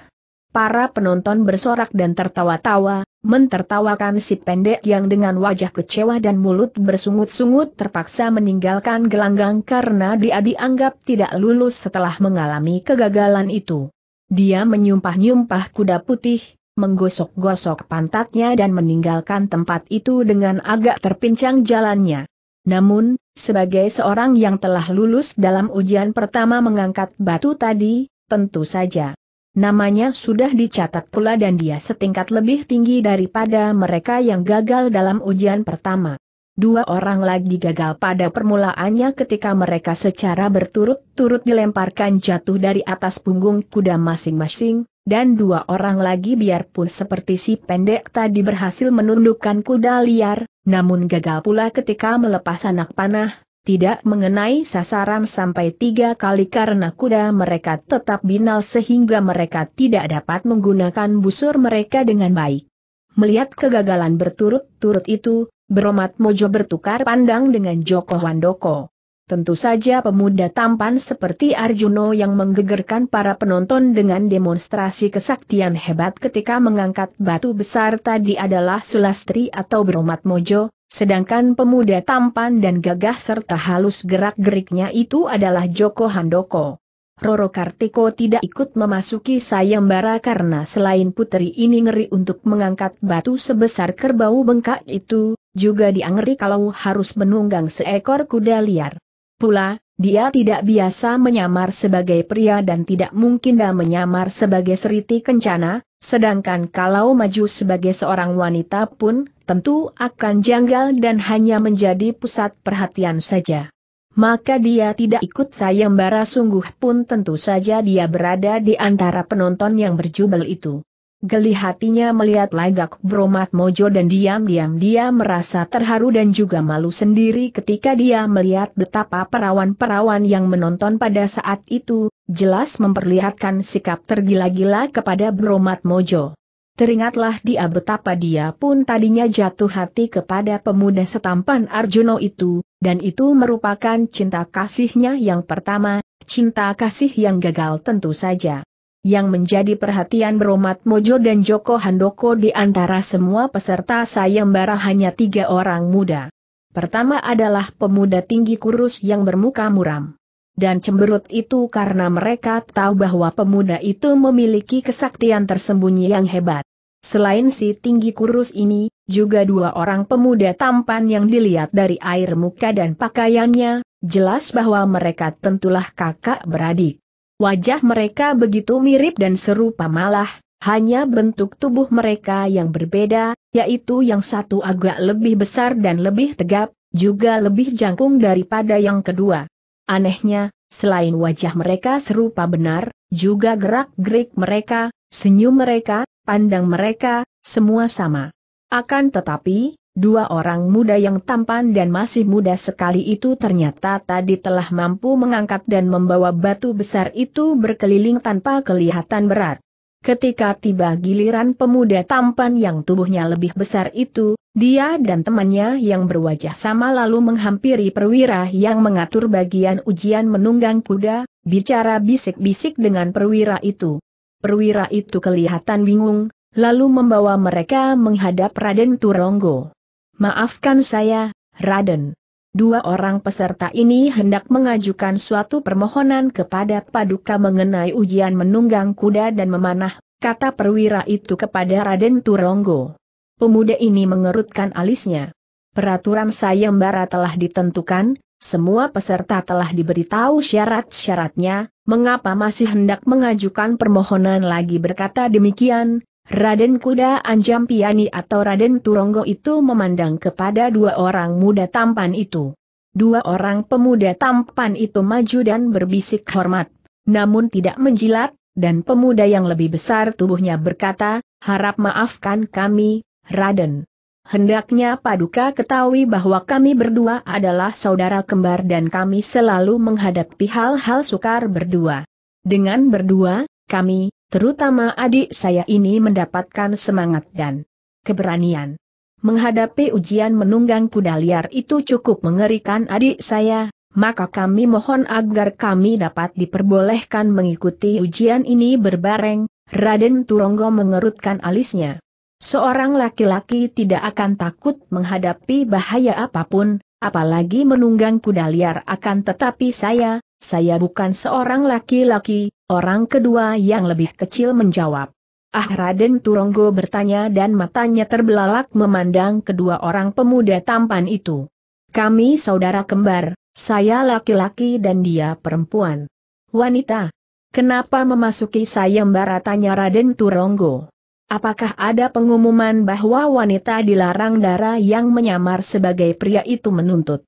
S1: Para penonton bersorak dan tertawa-tawa, mentertawakan si pendek yang dengan wajah kecewa dan mulut bersungut-sungut terpaksa meninggalkan gelanggang karena dia dianggap tidak lulus setelah mengalami kegagalan itu. Dia menyumpah-nyumpah kuda putih, menggosok-gosok pantatnya dan meninggalkan tempat itu dengan agak terpincang jalannya. Namun, sebagai seorang yang telah lulus dalam ujian pertama mengangkat batu tadi, tentu saja Namanya sudah dicatat pula dan dia setingkat lebih tinggi daripada mereka yang gagal dalam ujian pertama. Dua orang lagi gagal pada permulaannya ketika mereka secara berturut-turut dilemparkan jatuh dari atas punggung kuda masing-masing, dan dua orang lagi biarpun seperti si pendek tadi berhasil menundukkan kuda liar, namun gagal pula ketika melepas anak panah, tidak mengenai sasaran sampai tiga kali karena kuda mereka tetap binal sehingga mereka tidak dapat menggunakan busur mereka dengan baik. Melihat kegagalan berturut-turut itu, Bromat Mojo bertukar pandang dengan Joko Wandoko. Tentu saja pemuda tampan seperti Arjuno yang menggegerkan para penonton dengan demonstrasi kesaktian hebat ketika mengangkat batu besar tadi adalah Sulastri atau Bromat Mojo, Sedangkan pemuda tampan dan gagah serta halus gerak-geriknya itu adalah Joko Handoko. Roro Kartiko tidak ikut memasuki sayembara karena selain putri ini ngeri untuk mengangkat batu sebesar kerbau bengkak itu, juga dia ngeri kalau harus menunggang seekor kuda liar. Pula, dia tidak biasa menyamar sebagai pria dan tidak mungkin dia menyamar sebagai seriti kencana, sedangkan kalau maju sebagai seorang wanita pun tentu akan janggal dan hanya menjadi pusat perhatian saja. Maka dia tidak ikut sayembara sungguh pun tentu saja dia berada di antara penonton yang berjubel itu. Geli hatinya melihat lagak bromat mojo dan diam-diam dia merasa terharu dan juga malu sendiri ketika dia melihat betapa perawan-perawan yang menonton pada saat itu, jelas memperlihatkan sikap tergila-gila kepada bromat mojo. Teringatlah dia betapa dia pun tadinya jatuh hati kepada pemuda setampan Arjuno itu, dan itu merupakan cinta kasihnya yang pertama, cinta kasih yang gagal tentu saja. Yang menjadi perhatian Bromat Mojo dan Joko Handoko di antara semua peserta sayembara hanya tiga orang muda. Pertama adalah pemuda tinggi kurus yang bermuka muram dan cemberut itu karena mereka tahu bahwa pemuda itu memiliki kesaktian tersembunyi yang hebat. Selain si tinggi kurus ini, juga dua orang pemuda tampan yang dilihat dari air muka dan pakaiannya, jelas bahwa mereka tentulah kakak beradik. Wajah mereka begitu mirip dan serupa malah, hanya bentuk tubuh mereka yang berbeda, yaitu yang satu agak lebih besar dan lebih tegap, juga lebih jangkung daripada yang kedua. Anehnya, selain wajah mereka serupa benar, juga gerak-gerik mereka, senyum mereka, pandang mereka, semua sama. Akan tetapi, Dua orang muda yang tampan dan masih muda sekali itu ternyata tadi telah mampu mengangkat dan membawa batu besar itu berkeliling tanpa kelihatan berat. Ketika tiba giliran pemuda tampan yang tubuhnya lebih besar itu, dia dan temannya yang berwajah sama lalu menghampiri perwira yang mengatur bagian ujian menunggang kuda, bicara bisik-bisik dengan perwira itu perwira itu kelihatan bingung, lalu membawa mereka menghadap Raden Turonggo. Maafkan saya, Raden. Dua orang peserta ini hendak mengajukan suatu permohonan kepada Paduka mengenai ujian menunggang kuda dan memanah, kata perwira itu kepada Raden Turonggo. Pemuda ini mengerutkan alisnya. Peraturan sayembara telah ditentukan, semua peserta telah diberitahu syarat-syaratnya, mengapa masih hendak mengajukan permohonan lagi berkata demikian, Raden Kuda Anjampiani atau Raden Turonggo itu memandang kepada dua orang muda tampan itu. Dua orang pemuda tampan itu maju dan berbisik hormat, namun tidak menjilat, dan pemuda yang lebih besar tubuhnya berkata, harap maafkan kami, Raden. Hendaknya Paduka ketahui bahwa kami berdua adalah saudara kembar dan kami selalu menghadapi hal-hal sukar berdua. Dengan berdua, kami, terutama adik saya ini mendapatkan semangat dan keberanian. Menghadapi ujian menunggang kuda liar itu cukup mengerikan adik saya, maka kami mohon agar kami dapat diperbolehkan mengikuti ujian ini berbareng, Raden Turonggo mengerutkan alisnya. Seorang laki-laki tidak akan takut menghadapi bahaya apapun, apalagi menunggang kuda liar akan tetapi saya, saya bukan seorang laki-laki, orang kedua yang lebih kecil menjawab. Ah Raden Turonggo bertanya dan matanya terbelalak memandang kedua orang pemuda tampan itu. Kami saudara kembar, saya laki-laki dan dia perempuan. Wanita. Kenapa memasuki sayembara tanya Raden Turonggo? Apakah ada pengumuman bahwa wanita dilarang darah yang menyamar sebagai pria itu menuntut